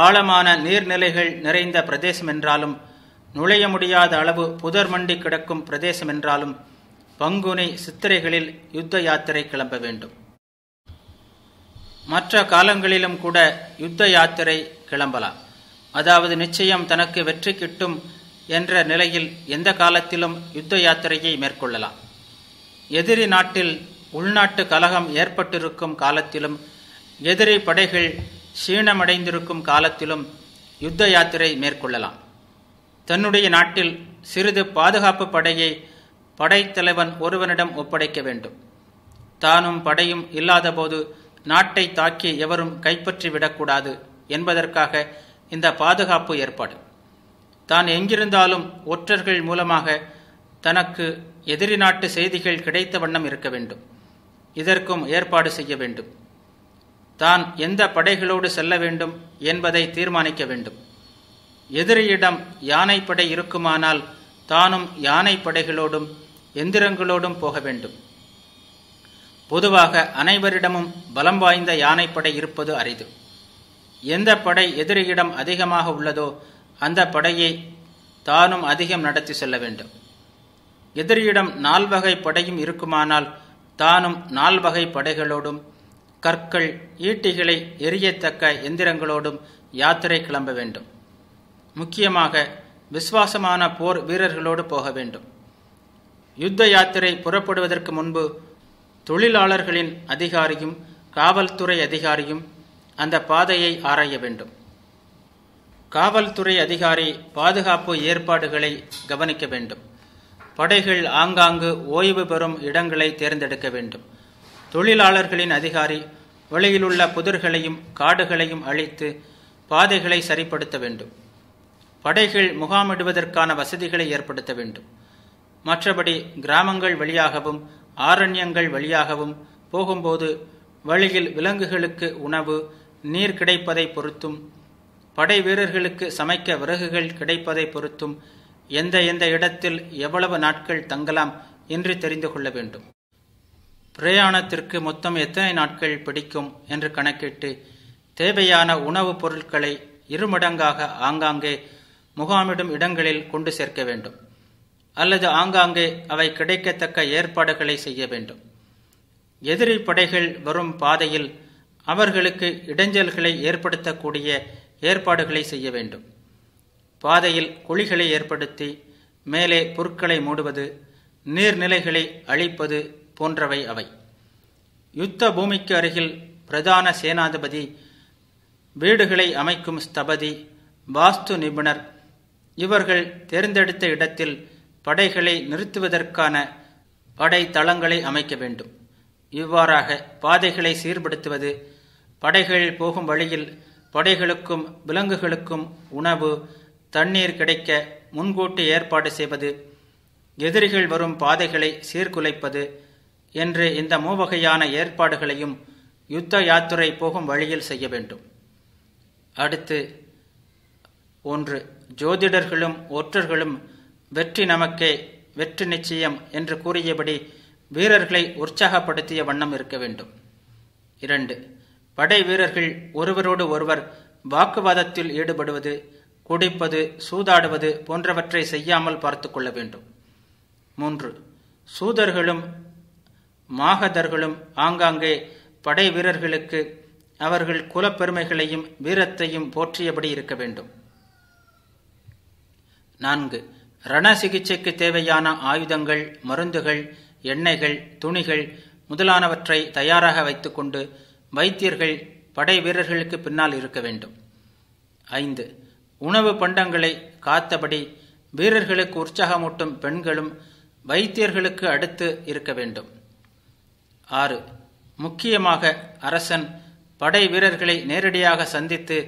ஆழமான நீர்நிலைகள் நிறைந்த பிரதேசம் என்றாலும் நுழைய முடியாத அளவு புதர் மண்டி கிடக்கும் பிரதேசம் என்றாலும் பங்குனி சித்திரைகளில் யுத்த யாத்திரை கிளம்ப வேண்டும் மற்ற காலங்களிலும் கூட யுத்த யாத்திரை கிளம்பலாம் அதாவது நிச்சயம் தனக்கு வெற்றி கிட்டும் என்ற நிலையில் எந்த காலத்திலும் யுத்த யாத்திரையை மேற்கொள்ளலாம் எதிரி நாட்டில் உள்நாட்டு கலகம் ஏற்பட்டிருக்கும் காலத்திலும் எதிரி படைகள் சீனமடைந்திருக்கும் காலத்திலும் யுத்த யாத்திரை மேற்கொள்ளலாம் தன்னுடைய நாட்டில் சிறிது பாதுகாப்பு படையை படைத்தலைவன் ஒருவனிடம் ஒப்படைக்க வேண்டும் தானும் படையும் இல்லாதபோது நாட்டை தாக்கி எவரும் கைப்பற்றிவிடக்கூடாது என்பதற்காக இந்த பாதுகாப்பு ஏற்பாடு தான் எங்கிருந்தாலும் ஒற்றர்கள் மூலமாக தனக்கு எதிரி நாட்டு செய்திகள் கிடைத்த வண்ணம் இருக்க வேண்டும் இதற்கும் ஏற்பாடு செய்ய வேண்டும் தான் எந்த படைகளோடு செல்ல வேண்டும் என்பதை தீர்மானிக்க வேண்டும் எதிரியிடம் யானைப்படை இருக்குமானால் தானும் யானை படைகளோடும் எந்திரங்களோடும் போக வேண்டும் பொதுவாக அனைவரிடமும் பலம் வாய்ந்த யானைப்படை இருப்பது அரிது எந்த படை எதிரியிடம் அதிகமாக உள்ளதோ அந்த படையை தானும் அதிகம் நடத்தி செல்ல வேண்டும் எதிரியிடம் நால்வகை படையும் இருக்குமானால் தானும் நால்வகை படைகளோடும் கற்கள் ஈட்டிகளை எரியத்தக்க எந்திரங்களோடும் யாத்திரை கிளம்ப வேண்டும் முக்கியமாக விசுவாசமான போர் வீரர்களோடு போக வேண்டும் யுத்த யாத்திரை புறப்படுவதற்கு முன்பு தொழிலாளர்களின் அதிகாரியும் காவல்துறை அதிகாரியும் அந்த பாதையை ஆராய வேண்டும் காவல்துறை அதிகாரி பாதுகாப்பு ஏற்பாடுகளை கவனிக்க வேண்டும் படைகள் ஆங்காங்கு ஓய்வு பெறும் இடங்களை தேர்ந்தெடுக்க வேண்டும் தொழிலாளர்களின் அதிகாரி வழியிலுள்ள புதர்களையும் காடுகளையும் அழித்து பாதைகளை சரிப்படுத்த வேண்டும் படைகள் முகாமிடுவதற்கான வசதிகளை ஏற்படுத்த வேண்டும் மற்றபடி கிராமங்கள் வழியாகவும் ஆரண்யங்கள் வழியாகவும் போகும்போது வழியில் விலங்குகளுக்கு உணவு நீர் கிடைப்பதை பொறுத்தும் படை வீரர்களுக்கு சமைக்க விறகுகள் கிடைப்பதை பொறுத்தும் எந்த எந்த இடத்தில் எவ்வளவு நாட்கள் தங்கலாம் என்று தெரிந்து கொள்ள வேண்டும் பிரயாணத்திற்கு மொத்தம் எத்தனை நாட்கள் பிடிக்கும் என்று கணக்கிட்டு தேவையான உணவுப் பொருட்களை இருமடங்காக ஆங்காங்கே முகாமிடும் இடங்களில் கொண்டு சேர்க்க வேண்டும் அல்லது ஆங்காங்கே அவை கிடைக்கத்தக்க ஏற்பாடுகளை செய்ய வேண்டும் எதிரி படைகள் வரும் பாதையில் அவர்களுக்கு இடைஞ்சல்களை ஏற்படுத்தக்கூடிய ஏற்பாடுகளை செய்ய வேண்டும் பாதையில் குழிகளை ஏற்படுத்தி மேலே பொருட்களை மூடுவது நீர்நிலைகளை அழிப்பது போன்றவை அவை யுத்த பூமிக்கு அருகில் பிரதான சேனாதிபதி வீடுகளை அமைக்கும் ஸ்தபதி வாஸ்து நிபுணர் இவர்கள் தேர்ந்தெடுத்த இடத்தில் படைகளை நிறுத்துவதற்கான படை தளங்களை அமைக்க வேண்டும் இவ்வாறாக பாதைகளை சீர்படுத்துவது படைகள் போகும் வழியில் படைகளுக்கும் விலங்குகளுக்கும் உணவு தண்ணீர் கிடைக்க முன்கூட்டி ஏற்பாடு செய்வது எதிரிகள் வரும் பாதைகளை சீர்குலைப்பது என்று இந்த மூவகையான ஏற்பாடுகளையும் யுத்த யாத்திரை போகும் வழியில் செய்ய வேண்டும் அடுத்து ஒன்று ஜோதிடர்களும் ஒற்றர்களும் வெற்றி நமக்கே வெற்றி நிச்சயம் என்று கூறியபடி வீரர்களை உற்சாகப்படுத்திய வண்ணம் இருக்க வேண்டும் இரண்டு படை வீரர்கள் ஒருவரோடு ஒருவர் வாக்குவாதத்தில் ஈடுபடுவது குடிப்பது சூதாடுவது போன்றவற்றை செய்யாமல் பார்த்து கொள்ள வேண்டும் மூன்று சூதர்களும் மாகதர்களும் ஆங்காங்கே படை வீரர்களுக்கு அவர்கள் குலப்பெருமைகளையும் வீரத்தையும் போற்றியபடி இருக்க வேண்டும் நான்கு ரண சிகிச்சைக்கு தேவையான ஆயுதங்கள் மருந்துகள் எண்ணெய்கள் துணிகள் முதலானவற்றை தயாராக வைத்துக்கொண்டு வைத்தியர்கள் படை வீரர்களுக்கு பின்னால் இருக்க வேண்டும் ஐந்து உணவு பண்டங்களை காத்தபடி வீரர்களுக்கு உற்சாகமூட்டும் பெண்களும் வைத்தியர்களுக்கு அடுத்து இருக்க வேண்டும் ஆறு முக்கியமாக அரசன் படை வீரர்களை நேரடியாக சந்தித்து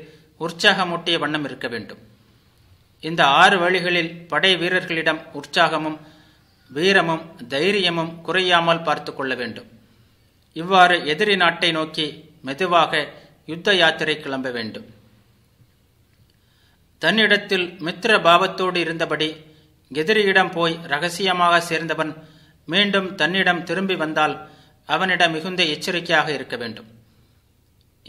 உற்சாகமூட்டிய வண்ணம் இருக்க வேண்டும் இந்த ஆறு வழிகளில் படை வீரர்களிடம் உற்சாகமும் வீரமும் தைரியமும் குறையாமல் பார்த்து கொள்ள வேண்டும் இவ்வாறு எதிரி நாட்டை நோக்கி மெதுவாக யுத்த யாத்திரை கிளம்ப வேண்டும் தன்னிடத்தில் மித்திர பாவத்தோடு இருந்தபடி எதிரியிடம் போய் ரகசியமாக சேர்ந்தவன் மீண்டும் தன்னிடம் திரும்பி வந்தால் அவனிடம் மிகுந்த எச்சரிக்கையாக இருக்க வேண்டும்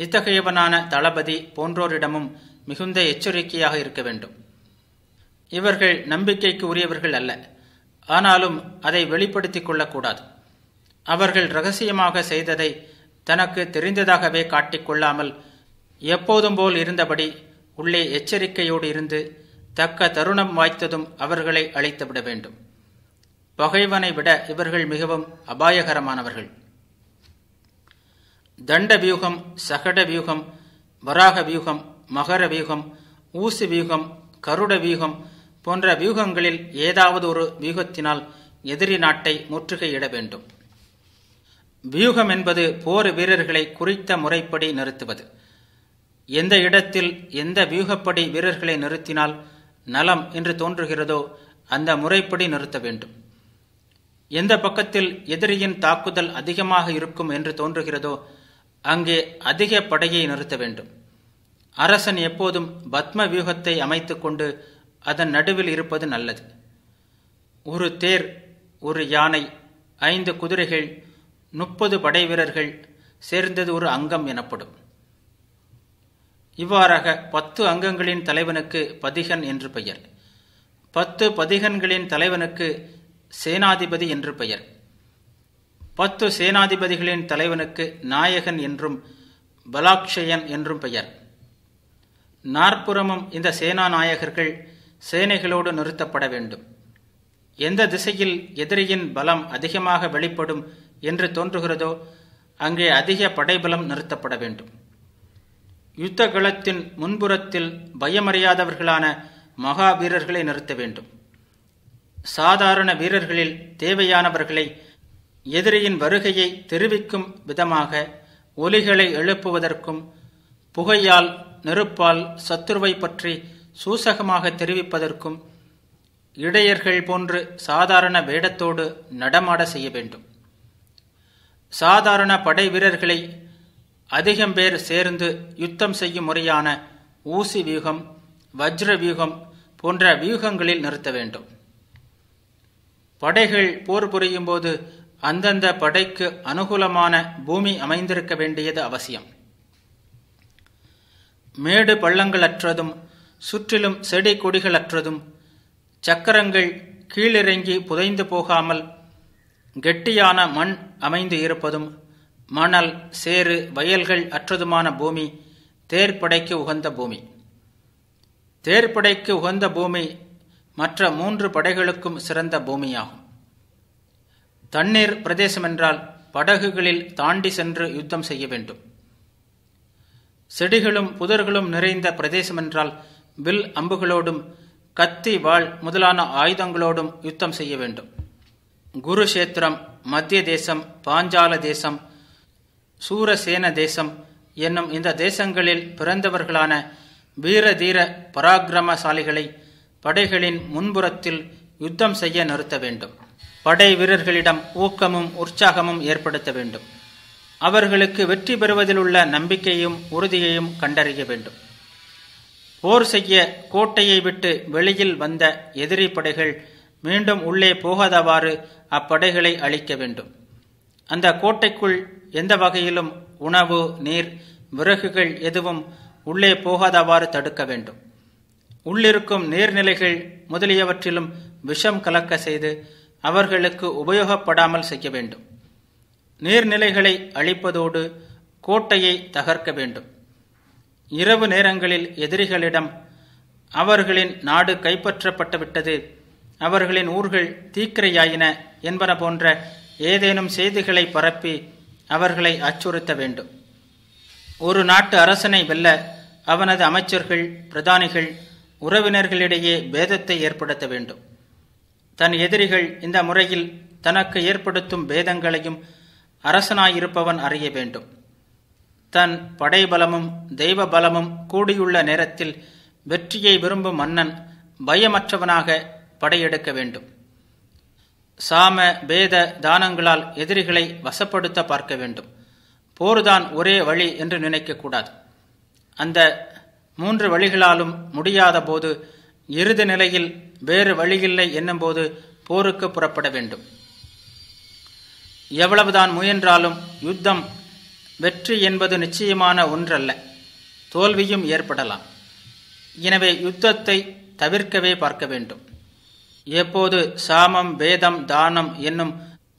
இத்தகையவனான தளபதி போன்றோரிடமும் மிகுந்த எச்சரிக்கையாக இருக்க வேண்டும் இவர்கள் நம்பிக்கைக்கு உரியவர்கள் அல்ல ஆனாலும் அதை வெளிப்படுத்திக் கொள்ளக்கூடாது அவர்கள் ரகசியமாக செய்ததை தனக்கு தெரிந்ததாகவே காட்டிக்கொள்ளாமல் எப்போதும் போல் இருந்தபடி உள்ளே எச்சரிக்கையோடு இருந்து தக்க தருணம் வாய்த்ததும் அவர்களை அழைத்துவிட வேண்டும் பகைவனை விட இவர்கள் மிகவும் அபாயகரமானவர்கள் தண்ட வியூகம் சகட வியூகம் வராக வியூகம் மகர வியூகம் ஊசு வியூகம் கருட வியூகம் போன்ற வியூகங்களில் ஏதாவது ஒரு வியூகத்தினால் எதிரி நாட்டை முற்றுகையிட வேண்டும் வியூகம் என்பது போர் வீரர்களை குறித்த முறைப்படி நிறுத்துவது எந்த இடத்தில் எந்த வியூகப்படி வீரர்களை நிறுத்தினால் நலம் என்று தோன்றுகிறதோ அந்த முறைப்படி நிறுத்த வேண்டும் எந்த பக்கத்தில் எதிரியின் தாக்குதல் அதிகமாக இருக்கும் என்று தோன்றுகிறதோ அங்கே அதிக படையை நிறுத்த வேண்டும் அரசன் எப்போதும் பத்ம வியூகத்தை அமைத்துக்கொண்டு கொண்டு அதன் நடுவில் இருப்பது நல்லது ஒரு தேர் ஒரு யானை ஐந்து குதிரைகள் முப்பது படை வீரர்கள் சேர்ந்தது ஒரு அங்கம் எனப்படும் இவ்வாறாக பத்து அங்கங்களின் தலைவனுக்கு பதிகன் என்று பெயர் பத்து பதிகன்களின் தலைவனுக்கு சேனாதிபதி என்று பெயர் பத்து சேனாதிபதிகளின் தலைவனுக்கு நாயகன் என்றும் பலாக்ஷயன் என்றும் பெயர் நாற்புறமும் இந்த சேனாநாயகர்கள் சேனைகளோடு நிறுத்தப்பட வேண்டும் எந்த திசையில் எதிரியின் பலம் அதிகமாக வெளிப்படும் என்று தோன்றுகிறதோ அங்கே அதிக படைபலம் நிறுத்தப்பட வேண்டும் யுத்த களத்தின் முன்புறத்தில் பயமறியாதவர்களான மகாவீரர்களை நிறுத்த வேண்டும் சாதாரண வீரர்களில் தேவையானவர்களை எதிரியின் வருகையை தெரிவிக்கும் விதமாக ஒலிகளை எழுப்புவதற்கும் புகையால் நெருப்பால் சத்துருவை பற்றி சூசகமாக தெரிவிப்பதற்கும் இடையர்கள் போன்று சாதாரண வேடத்தோடு நடமாட செய்ய வேண்டும் சாதாரண படை வீரர்களை அதிகம் பேர் சேர்ந்து யுத்தம் செய்யும் முறையான ஊசி வியூகம் வஜ்ர வியூகம் போன்ற வியூகங்களில் நிறுத்த வேண்டும் படைகள் போர் புரியும் போது அந்தந்த படைக்கு அனுகூலமான பூமி அமைந்திருக்க வேண்டியது அவசியம் மேடு பள்ளங்களற்றதும் சுற்றிலும் செடி கொடிகளற்றதும் சக்கரங்கள் கீழிறங்கி புதைந்து போகாமல் கெட்டியான மண் அமைந்து இருப்பதும் மணல் சேறு வயல்கள் அற்றதுமான பூமி தேர்ப்படைக்கு உகந்த பூமி தேர்ப்படைக்கு உகந்த பூமி மற்ற மூன்று படைகளுக்கும் சிறந்த பூமியாகும் தண்ணீர் பிரதேசம் என்றால் படகுகளில் தாண்டி சென்று யுத்தம் செய்ய வேண்டும் செடிகளும் புதர்களும் நிறைந்த பிரதேசம் என்றால் வில் அம்புகளோடும் கத்தி வாழ் முதலான ஆயுதங்களோடும் யுத்தம் செய்ய வேண்டும் குருஷேத்திரம் மத்திய தேசம் பாஞ்சால தேசம் சூரசேன தேசம் என்னும் இந்த தேசங்களில் பிறந்தவர்களான வீரதீர பராக்கிரமசாலிகளை படைகளின் முன்புறத்தில் யுத்தம் செய்ய நிறுத்த வேண்டும் படை வீரர்களிடம் ஊக்கமும் உற்சாகமும் ஏற்படுத்த வேண்டும் அவர்களுக்கு வெற்றி பெறுவதில் உள்ள நம்பிக்கையும் உறுதியையும் கண்டறிய வேண்டும் போர் செய்ய கோட்டையை விட்டு வெளியில் வந்த எதிரி படைகள் மீண்டும் உள்ளே போகாதவாறு அப்படைகளை அழிக்க வேண்டும் அந்த கோட்டைக்குள் எந்த வகையிலும் உணவு நீர் விறகுகள் எதுவும் உள்ளே போகாதவாறு தடுக்க வேண்டும் உள்ளிருக்கும் நீர்நிலைகள் முதலியவற்றிலும் விஷம் கலக்க செய்து அவர்களுக்கு உபயோகப்படாமல் செய்ய வேண்டும் நீர்நிலைகளை அழிப்பதோடு கோட்டையை தகர்க்க வேண்டும் இரவு நேரங்களில் எதிரிகளிடம் அவர்களின் நாடு கைப்பற்றப்பட்டுவிட்டது அவர்களின் ஊர்கள் தீக்கிரையாயின என்பன போன்ற ஏதேனும் செய்திகளை பரப்பி அவர்களை அச்சுறுத்த வேண்டும் ஒரு நாட்டு அரசனை வெல்ல அவனது அமைச்சர்கள் பிரதானிகள் உறவினர்களிடையே பேதத்தை ஏற்படுத்த வேண்டும் தன் எதிரிகள் இந்த முறையில் தனக்கு ஏற்படுத்தும் பேதங்களையும் அரசனாயிருப்பவன் அறிய வேண்டும் தன் படைபலமும் தெய்வ பலமும் கூடியுள்ள நேரத்தில் வெற்றியை விரும்பும் மன்னன் பயமற்றவனாக படையெடுக்க வேண்டும் சாம பேத தானங்களால் எதிரிகளை வசப்படுத்த பார்க்க வேண்டும் போர்தான் ஒரே வழி என்று நினைக்கக்கூடாது அந்த மூன்று வழிகளாலும் முடியாத போது இறுதி நிலையில் வேறு வழியில்லை என்னும்போது போருக்கு புறப்பட வேண்டும் எவ்வளவுதான் முயன்றாலும் யுத்தம் வெற்றி என்பது நிச்சயமான ஒன்றல்ல தோல்வியும் ஏற்படலாம் எனவே யுத்தத்தை தவிர்க்கவே பார்க்க வேண்டும் எப்போது சாமம் வேதம் தானம் என்னும்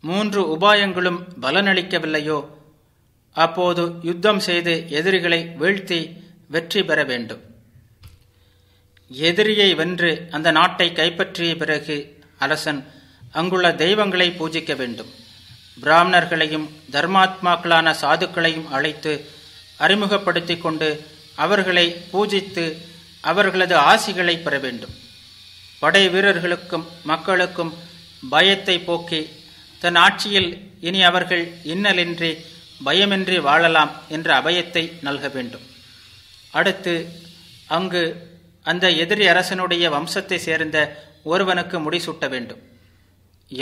மூன்று உபாயங்களும் பலனளிக்கவில்லையோ அப்போது யுத்தம் செய்து எதிரிகளை வீழ்த்தி வெற்றி பெற வேண்டும் எதிரியை வென்று அந்த நாட்டை கைப்பற்றிய பிறகு அரசன் அங்குள்ள தெய்வங்களை பூஜிக்க வேண்டும் பிராமணர்களையும் தர்மாத்மாக்களான சாதுக்களையும் அழைத்து அறிமுகப்படுத்தி கொண்டு அவர்களை பூஜித்து அவர்களது ஆசிகளை பெற வேண்டும் படை வீரர்களுக்கும் மக்களுக்கும் பயத்தை போக்கி தன் ஆட்சியில் இனி அவர்கள் இன்னலின்றி பயமின்றி வாழலாம் என்ற அபயத்தை நல்க வேண்டும் அடுத்து அங்கு அந்த எதிரி அரசனுடைய வம்சத்தை சேர்ந்த ஒருவனுக்கு முடிசூட்ட வேண்டும்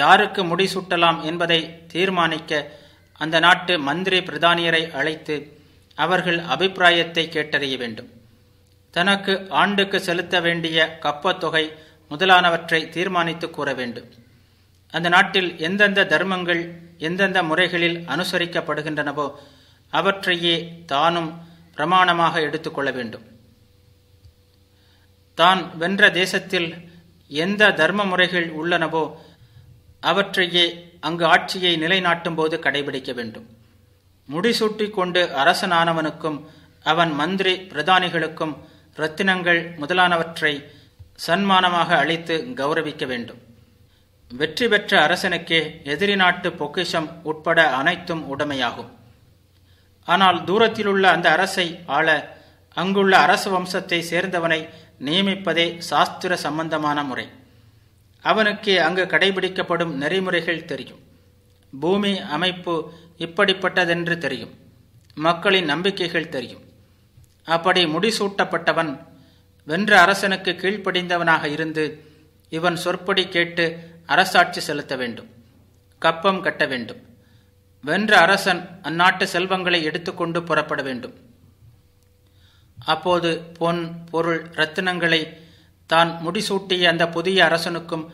யாருக்கு முடிசூட்டலாம் என்பதை தீர்மானிக்க அந்த நாட்டு மந்திரி பிரதானியரை அழைத்து அவர்கள் அபிப்பிராயத்தை கேட்டறிய வேண்டும் தனக்கு ஆண்டுக்கு செலுத்த வேண்டிய கப்பத்தொகை முதலானவற்றை தீர்மானித்து கூற வேண்டும் அந்த நாட்டில் எந்தெந்த தர்மங்கள் எந்தெந்த முறைகளில் அனுசரிக்கப்படுகின்றனவோ அவற்றையே தானும் பிரமாணமாக எடுத்துக்கொள்ள வேண்டும் தான் வென்ற தேசத்தில் எந்த தர்ம முறைகள் உள்ளனவோ அவற்றையே அங்கு ஆட்சியை நிலைநாட்டும் போது கடைபிடிக்க வேண்டும் முடிசூட்டி கொண்டு அரசனானவனுக்கும் அவன் மந்திரி பிரதானிகளுக்கும் ரத்தினங்கள் முதலானவற்றை சன்மானமாக அளித்து கௌரவிக்க வேண்டும் வெற்றி பெற்ற அரசனுக்கே எதிரி நாட்டு பொக்கிஷம் உட்பட அனைத்தும் உடமையாகும் ஆனால் தூரத்திலுள்ள அந்த அரசை ஆள அங்குள்ள அரச வம்சத்தை சேர்ந்தவனை நியமிப்பதே சாஸ்திர சம்பந்தமான முறை அவனுக்கு அங்கு கடைபிடிக்கப்படும் நெறிமுறைகள் தெரியும் பூமி அமைப்பு இப்படிப்பட்டதென்று தெரியும் மக்களின் நம்பிக்கைகள் தெரியும் அப்படி முடிசூட்டப்பட்டவன் வென்ற அரசனுக்கு கீழ்ப்படிந்தவனாக இருந்து இவன் சொற்படி கேட்டு அரசாட்சி செலுத்த வேண்டும் கப்பம் கட்ட வேண்டும் வென்ற அரசன் அந்நாட்டு செல்வங்களை எடுத்துக்கொண்டு புறப்பட வேண்டும் அப்போது பொன் பொருள் ரத்தினங்களை தான் முடிசூட்டிய அந்த புதிய அரசனுக்கும்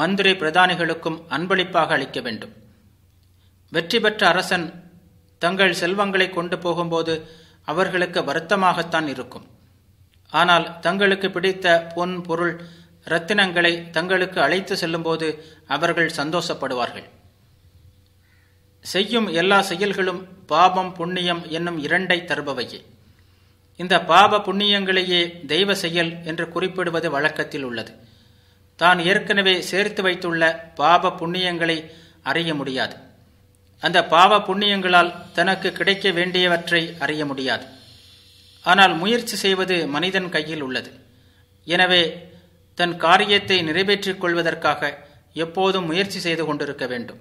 மந்திரி பிரதானிகளுக்கும் அன்பளிப்பாக அளிக்க வேண்டும் வெற்றி பெற்ற அரசன் தங்கள் செல்வங்களை கொண்டு போகும்போது அவர்களுக்கு வருத்தமாகத்தான் இருக்கும் ஆனால் தங்களுக்கு பிடித்த பொன் பொருள் இரத்தினங்களை தங்களுக்கு அழைத்து செல்லும்போது அவர்கள் சந்தோஷப்படுவார்கள் செய்யும் எல்லா செயல்களும் பாபம் புண்ணியம் என்னும் இரண்டை தருபவையே இந்த பாப புண்ணியங்களையே தெய்வ செயல் என்று குறிப்பிடுவது வழக்கத்தில் உள்ளது தான் ஏற்கனவே சேர்த்து வைத்துள்ள பாப புண்ணியங்களை அறிய முடியாது அந்த பாவ புண்ணியங்களால் தனக்கு கிடைக்க வேண்டியவற்றை அறிய முடியாது ஆனால் முயற்சி செய்வது மனிதன் கையில் உள்ளது எனவே தன் காரியத்தை நிறைவேற்றிக் கொள்வதற்காக எப்போதும் முயற்சி செய்து கொண்டிருக்க வேண்டும்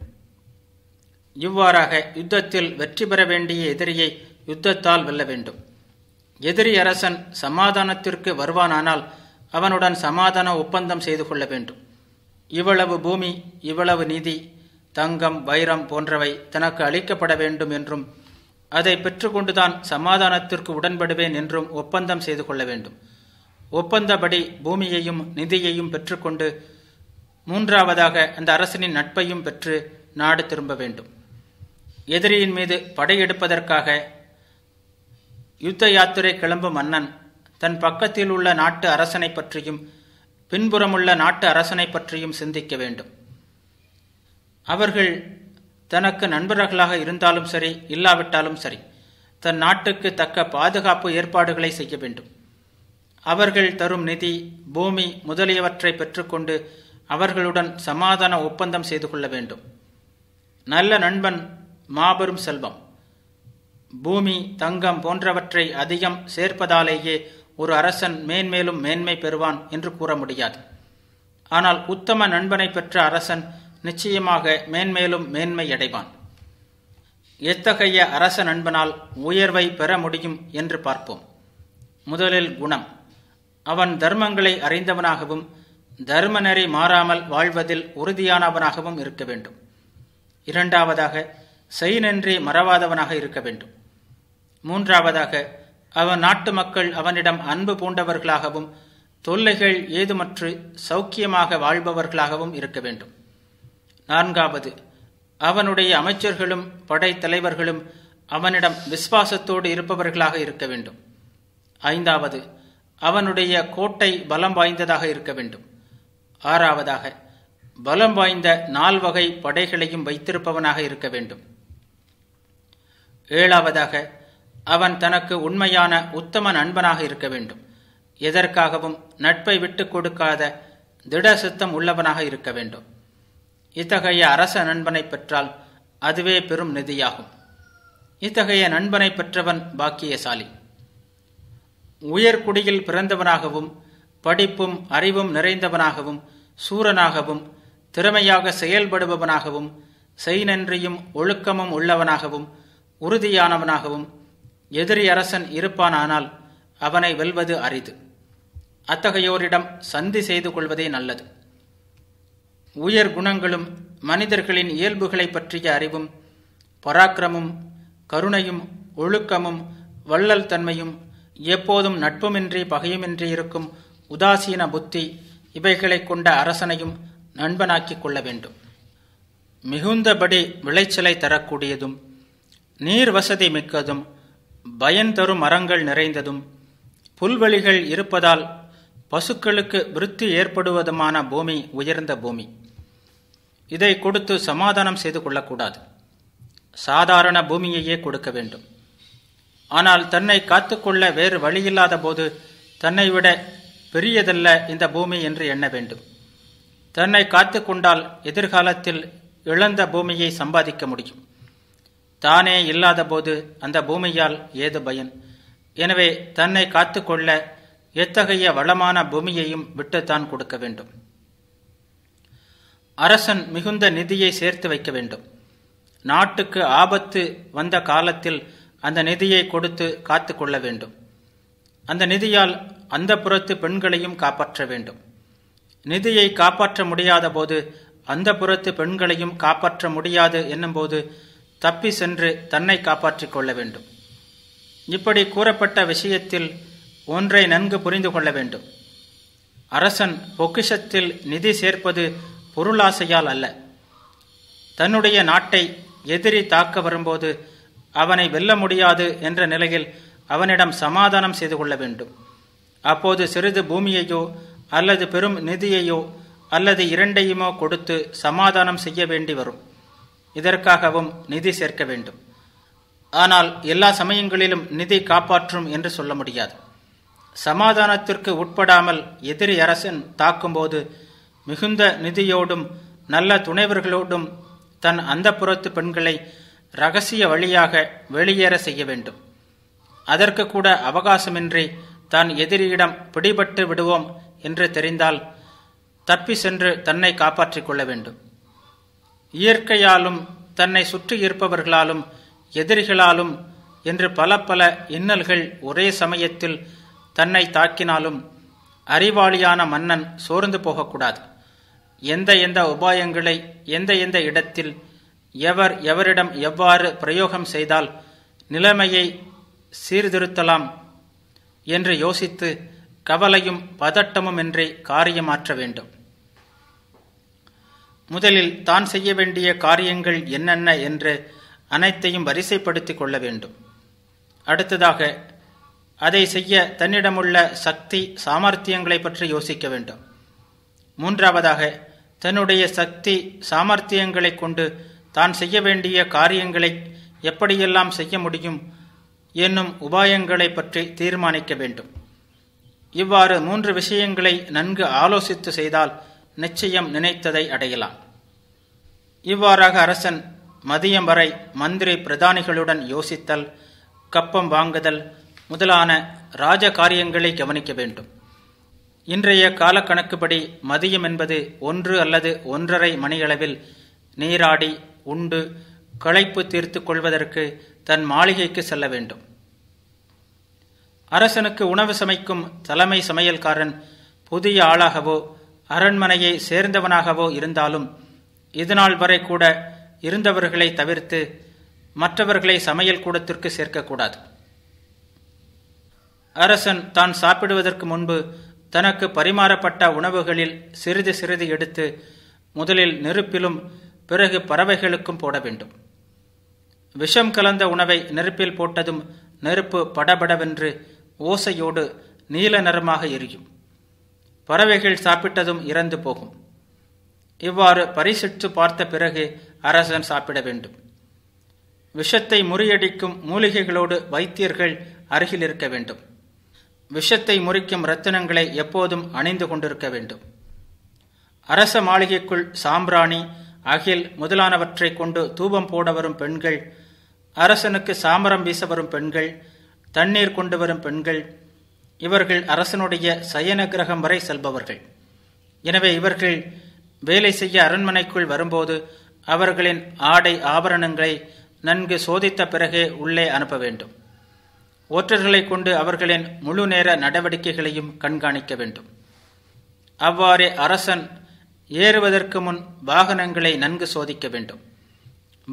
இவ்வாறாக யுத்தத்தில் வெற்றி பெற வேண்டிய எதிரியை யுத்தத்தால் வெல்ல வேண்டும் எதிரி அரசன் சமாதானத்திற்கு வருவானானால் அவனுடன் சமாதான ஒப்பந்தம் செய்து கொள்ள வேண்டும் இவ்வளவு பூமி இவ்வளவு நிதி தங்கம் வைரம் போன்றவை தனக்கு அளிக்கப்பட வேண்டும் என்றும் அதை பெற்றுக்கொண்டுதான் சமாதானத்திற்கு உடன்படுவேன் என்றும் ஒப்பந்தம் செய்து கொள்ள வேண்டும் ஒப்பந்தபடி பூமியையும் நிதியையும் பெற்றுக்கொண்டு மூன்றாவதாக அந்த அரசனின் நட்பையும் பெற்று நாடு திரும்ப வேண்டும் எதிரியின் மீது படையெடுப்பதற்காக யுத்த யாத்திரை கிளம்பும் மன்னன் தன் பக்கத்தில் உள்ள நாட்டு அரசனை பற்றியும் பின்புறமுள்ள நாட்டு அரசனை பற்றியும் சிந்திக்க வேண்டும் அவர்கள் தனக்கு நண்பர்களாக இருந்தாலும் சரி இல்லாவிட்டாலும் சரி தன் நாட்டுக்கு தக்க பாதுகாப்பு ஏற்பாடுகளை செய்ய வேண்டும் அவர்கள் தரும் நிதி பூமி முதலியவற்றை பெற்றுக்கொண்டு அவர்களுடன் சமாதான ஒப்பந்தம் செய்து கொள்ள வேண்டும் நல்ல நண்பன் மாபெரும் செல்வம் பூமி தங்கம் போன்றவற்றை அதிகம் சேர்ப்பதாலேயே ஒரு அரசன் மேன்மேலும் மேன்மை பெறுவான் என்று கூற முடியாது ஆனால் உத்தம நண்பனை பெற்ற அரசன் நிச்சயமாக மேன்மேலும் மேன்மை அடைவான் எத்தகைய அரச நண்பனால் உயர்வை பெற முடியும் என்று பார்ப்போம் முதலில் குணம் அவன் தர்மங்களை அறிந்தவனாகவும் தர்ம நெறி மாறாமல் வாழ்வதில் உறுதியானவனாகவும் இருக்க வேண்டும் இரண்டாவதாக செய் நன்றி மறவாதவனாக இருக்க வேண்டும் மூன்றாவதாக அவன் நாட்டு மக்கள் அவனிடம் அன்பு பூண்டவர்களாகவும் தொல்லைகள் ஏதுமற்று சௌக்கியமாக வாழ்பவர்களாகவும் இருக்க வேண்டும் நான்காவது அவனுடைய அமைச்சர்களும் படைத்தலைவர்களும் அவனிடம் விஸ்வாசத்தோடு இருப்பவர்களாக இருக்க வேண்டும் ஐந்தாவது அவனுடைய கோட்டை பலம் வாய்ந்ததாக இருக்க வேண்டும் ஆறாவதாக பலம் வாய்ந்த நால்வகை படைகளையும் வைத்திருப்பவனாக இருக்க வேண்டும் ஏழாவதாக அவன் தனக்கு உண்மையான உத்தம நண்பனாக இருக்க வேண்டும் எதற்காகவும் நட்பை விட்டுக் கொடுக்காத திட சித்தம் உள்ளவனாக இருக்க வேண்டும் இத்தகைய அரச நண்பனை பெற்றால் அதுவே பெரும் நிதியாகும் இத்தகைய நண்பனை பெற்றவன் பாக்கியசாலி உயர்குடியில் பிறந்தவனாகவும் படிப்பும் அறிவும் நிறைந்தவனாகவும் சூரனாகவும் திறமையாக செயல்படுபவனாகவும் செய்நன்றியும் ஒழுக்கமும் உள்ளவனாகவும் உறுதியானவனாகவும் எதிரி அரசன் இருப்பானானால் அவனை வெல்வது அரிது அத்தகையோரிடம் சந்தி செய்து கொள்வதே நல்லது உயர் குணங்களும் மனிதர்களின் இயல்புகளை பற்றிய அறிவும் பராக்கிரமும் கருணையும் ஒழுக்கமும் வள்ளல் தன்மையும் எப்போதும் நட்புமின்றி பகையுமின்றி இருக்கும் உதாசீன புத்தி இவைகளை கொண்ட அரசனையும் நண்பனாக்கிக் கொள்ள வேண்டும் மிகுந்தபடி விளைச்சலை தரக்கூடியதும் நீர் வசதி மிக்கதும் பயன் தரும் மரங்கள் நிறைந்ததும் புல்வெளிகள் இருப்பதால் பசுக்களுக்கு விருத்தி ஏற்படுவதுமான பூமி உயர்ந்த பூமி இதை கொடுத்து சமாதானம் செய்து கொள்ளக்கூடாது சாதாரண பூமியையே கொடுக்க வேண்டும் ஆனால் தன்னை காத்துக்கொள்ள வேறு வழியில்லாத போது தன்னை விட பெரியதல்ல இந்த பூமி என்று எண்ண வேண்டும் தன்னை காத்து கொண்டால் எதிர்காலத்தில் இழந்த பூமியை சம்பாதிக்க முடியும் தானே இல்லாத போது அந்த பூமியால் ஏது பயன் எனவே தன்னை காத்துக்கொள்ள எத்தகைய வளமான பூமியையும் விட்டுத்தான் கொடுக்க வேண்டும் அரசன் மிகுந்த நிதியை சேர்த்து வைக்க வேண்டும் நாட்டுக்கு ஆபத்து வந்த காலத்தில் அந்த நிதியை கொடுத்து காத்து கொள்ள வேண்டும் அந்த நிதியால் அந்த புறத்து பெண்களையும் காப்பாற்ற வேண்டும் நிதியை காப்பாற்ற முடியாத போது அந்த புறத்து பெண்களையும் காப்பாற்ற முடியாது என்னும்போது தப்பி சென்று தன்னை காப்பாற்றிக் கொள்ள வேண்டும் இப்படி கூறப்பட்ட விஷயத்தில் ஒன்றை நன்கு புரிந்து கொள்ள வேண்டும் அரசன் பொக்கிஷத்தில் நிதி சேர்ப்பது பொருளாசையால் அல்ல தன்னுடைய நாட்டை எதிரி தாக்க வரும்போது அவனை வெல்ல முடியாது என்ற நிலையில் அவனிடம் சமாதானம் செய்து கொள்ள வேண்டும் அப்போது சிறிது பூமியையோ அல்லது பெரும் நிதியையோ அல்லது இரண்டையுமோ கொடுத்து சமாதானம் செய்ய வேண்டி வரும் இதற்காகவும் நிதி சேர்க்க வேண்டும் ஆனால் எல்லா சமயங்களிலும் நிதி காப்பாற்றும் என்று சொல்ல முடியாது சமாதானத்திற்கு உட்படாமல் எதிரி அரசன் தாக்கும்போது மிகுந்த நிதியோடும் நல்ல துணைவர்களோடும் தன் அந்த புறத்து பெண்களை ரகசிய வழியாக வெளியேற செய்ய வேண்டும் அதற்கு கூட அவகாசமின்றி தான் எதிரியிடம் பிடிபட்டு விடுவோம் என்று தெரிந்தால் தப்பி சென்று தன்னை காப்பாற்றிக் கொள்ள வேண்டும் இயற்கையாலும் தன்னை சுற்றி இருப்பவர்களாலும் எதிரிகளாலும் என்று பல பல இன்னல்கள் ஒரே சமயத்தில் தன்னை தாக்கினாலும் அறிவாளியான மன்னன் சோர்ந்து போகக்கூடாது எந்த எந்த உபாயங்களை எந்த எந்த இடத்தில் எவர் எவரிடம் எவ்வாறு பிரயோகம் செய்தால் நிலைமையை சீர்திருத்தலாம் என்று யோசித்து கவலையும் பதட்டமும் காரியமாற்ற வேண்டும் முதலில் தான் செய்ய வேண்டிய காரியங்கள் என்னென்ன என்று அனைத்தையும் வரிசைப்படுத்திக் கொள்ள வேண்டும் அடுத்ததாக அதை செய்ய தன்னிடமுள்ள சக்தி சாமர்த்தியங்களை பற்றி யோசிக்க வேண்டும் மூன்றாவதாக தன்னுடைய சக்தி சாமர்த்தியங்களை கொண்டு தான் செய்ய வேண்டிய காரியங்களை எப்படியெல்லாம் செய்ய முடியும் என்னும் உபாயங்களை பற்றி தீர்மானிக்க வேண்டும் இவ்வாறு மூன்று விஷயங்களை நன்கு ஆலோசித்து செய்தால் நிச்சயம் நினைத்ததை அடையலாம் இவ்வாறாக அரசன் மதியம் வரை மந்திரி பிரதானிகளுடன் யோசித்தல் கப்பம் வாங்குதல் முதலான ராஜ காரியங்களை கவனிக்க வேண்டும் இன்றைய காலக்கணக்குப்படி மதியம் என்பது ஒன்று அல்லது ஒன்றரை மணியளவில் நீராடி உண்டு களைப்பு தீர்த்து கொள்வதற்கு தன் மாளிகைக்கு செல்ல வேண்டும் அரசனுக்கு உணவு சமைக்கும் தலைமை சமையல்காரன் புதிய ஆளாகவோ அரண்மனையை சேர்ந்தவனாகவோ இருந்தாலும் இதுநாள் வரை கூட இருந்தவர்களை தவிர்த்து மற்றவர்களை சமையல் கூடத்திற்கு சேர்க்கக்கூடாது அரசன் தான் சாப்பிடுவதற்கு முன்பு தனக்கு பரிமாறப்பட்ட உணவுகளில் சிறிது சிறிது எடுத்து முதலில் நெருப்பிலும் பிறகு பறவைகளுக்கும் போட வேண்டும் விஷம் கலந்த உணவை நெருப்பில் போட்டதும் நெருப்பு படபடவென்று ஓசையோடு நீல நிறமாக எரியும் பறவைகள் சாப்பிட்டதும் இறந்து போகும் இவ்வாறு பரிசிற்று பார்த்த பிறகு அரசன் சாப்பிட வேண்டும் விஷத்தை முறியடிக்கும் மூலிகைகளோடு வைத்தியர்கள் அருகில் இருக்க வேண்டும் விஷத்தை முறிக்கும் ரத்தினங்களை எப்போதும் அணிந்து கொண்டிருக்க வேண்டும் அரச மாளிகைக்குள் சாம்பிராணி அகில் முதலானவற்றை கொண்டு தூபம் போட வரும் பெண்கள் அரசனுக்கு சாம்பரம் வீச வரும் பெண்கள் தண்ணீர் கொண்டு வரும் பெண்கள் இவர்கள் அரசனுடைய சயன கிரகம் வரை செல்பவர்கள் எனவே இவர்கள் வேலை செய்ய அரண்மனைக்குள் வரும்போது அவர்களின் ஆடை ஆபரணங்களை நன்கு சோதித்த பிறகே உள்ளே அனுப்ப வேண்டும் ஒற்றர்களை கொண்டு அவர்களின் முழு நேர நடவடிக்கைகளையும் கண்காணிக்க வேண்டும் அவ்வாறே அரசன் ஏறுவதற்கு முன் வாகனங்களை நன்கு சோதிக்க வேண்டும்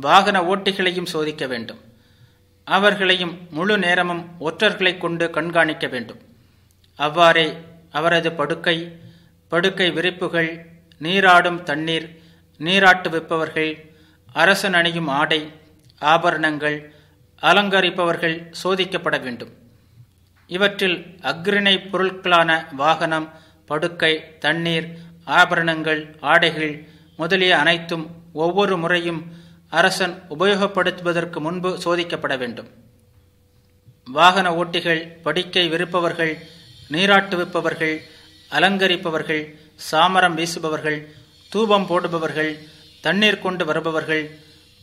வாகன ஓட்டிகளையும் சோதிக்க வேண்டும் அவர்களையும் முழு நேரமும் ஒற்றர்களை கொண்டு கண்காணிக்க வேண்டும் அவ்வாறே அவரது படுக்கை படுக்கை விரிப்புகள் நீராடும் தண்ணீர் நீராட்டு வைப்பவர்கள் அரசன் அணியும் ஆடை ஆபரணங்கள் அலங்கரிப்பவர்கள் சோதிக்கப்பட வேண்டும் இவற்றில் அக்ரிணை பொருட்களான வாகனம் படுக்கை தண்ணீர் ஆபரணங்கள் ஆடைகள் முதலிய அனைத்தும் ஒவ்வொரு முறையும் அரசன் உபயோகப்படுத்துவதற்கு முன்பு சோதிக்கப்பட வேண்டும் வாகன ஓட்டிகள் படிக்கை விருப்பவர்கள் நீராட்டுவிப்பவர்கள் அலங்கரிப்பவர்கள் சாமரம் வீசுபவர்கள் தூபம் போடுபவர்கள் தண்ணீர் கொண்டு வருபவர்கள்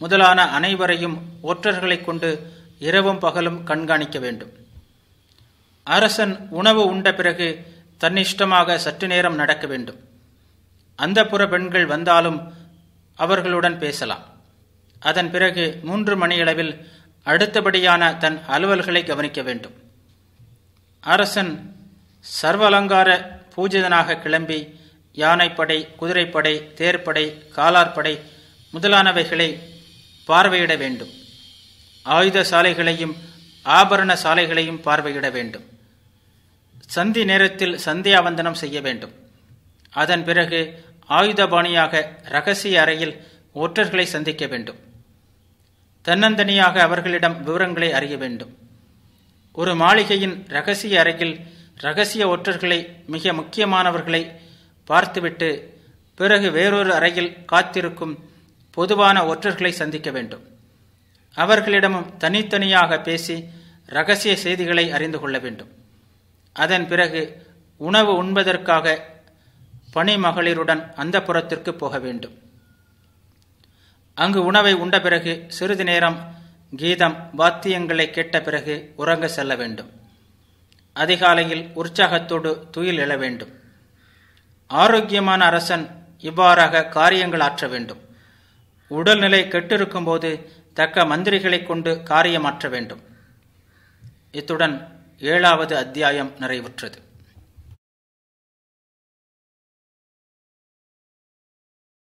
முதலான அனைவரையும் ஒற்றர்களைக் கொண்டு இரவும் பகலும் கண்காணிக்க வேண்டும் அரசன் உணவு உண்ட பிறகு தன்னிஷ்டமாக சற்று நேரம் நடக்க வேண்டும் அந்த புற பெண்கள் வந்தாலும் அவர்களுடன் பேசலாம் அதன் பிறகு மூன்று மணியளவில் அடுத்தபடியான தன் அலுவல்களை கவனிக்க வேண்டும் அரசன் சர்வலங்கார பூஜிதனாக கிளம்பி யானைப்படை குதிரைப்படை தேர்ப்படை காலார்படை முதலானவைகளை பார்வையிட வேண்டும் ஆயுத சாலைகளையும் ஆபரண சாலைகளையும் பார்வையிட வேண்டும் சந்தி நேரத்தில் சந்தியாவந்தனம் செய்ய வேண்டும் அதன் பிறகு ஆயுதபாணியாக ரகசிய அறையில் ஒற்றர்களை சந்திக்க வேண்டும் தன்னந்தனியாக அவர்களிடம் விவரங்களை அறிய வேண்டும் ஒரு மாளிகையின் ரகசிய அறையில் ரகசிய ஒற்றர்களை மிக முக்கியமானவர்களை பார்த்துவிட்டு பிறகு வேறொரு அறையில் காத்திருக்கும் பொதுவான ஒற்றர்களை சந்திக்க வேண்டும் அவர்களிடமும் தனித்தனியாக பேசி ரகசிய செய்திகளை அறிந்து கொள்ள வேண்டும் அதன் பிறகு உணவு உண்பதற்காக பணிமகளிருடன் அந்த புறத்திற்கு போக வேண்டும் அங்கு உணவை உண்ட பிறகு சிறிது நேரம் கீதம் வாத்தியங்களை கேட்ட பிறகு உறங்க செல்ல வேண்டும் அதிகாலையில் உற்சாகத்தோடு துயில் எழ வேண்டும் ஆரோக்கியமான அரசன் இவ்வாறாக காரியங்கள் ஆற்ற வேண்டும் உடல்நிலை கெட்டிருக்கும் போது தக்க மந்திரிகளை கொண்டு காரியமாற்ற வேண்டும் இத்துடன் ஏழாவது அத்தியாயம் நிறைவுற்றது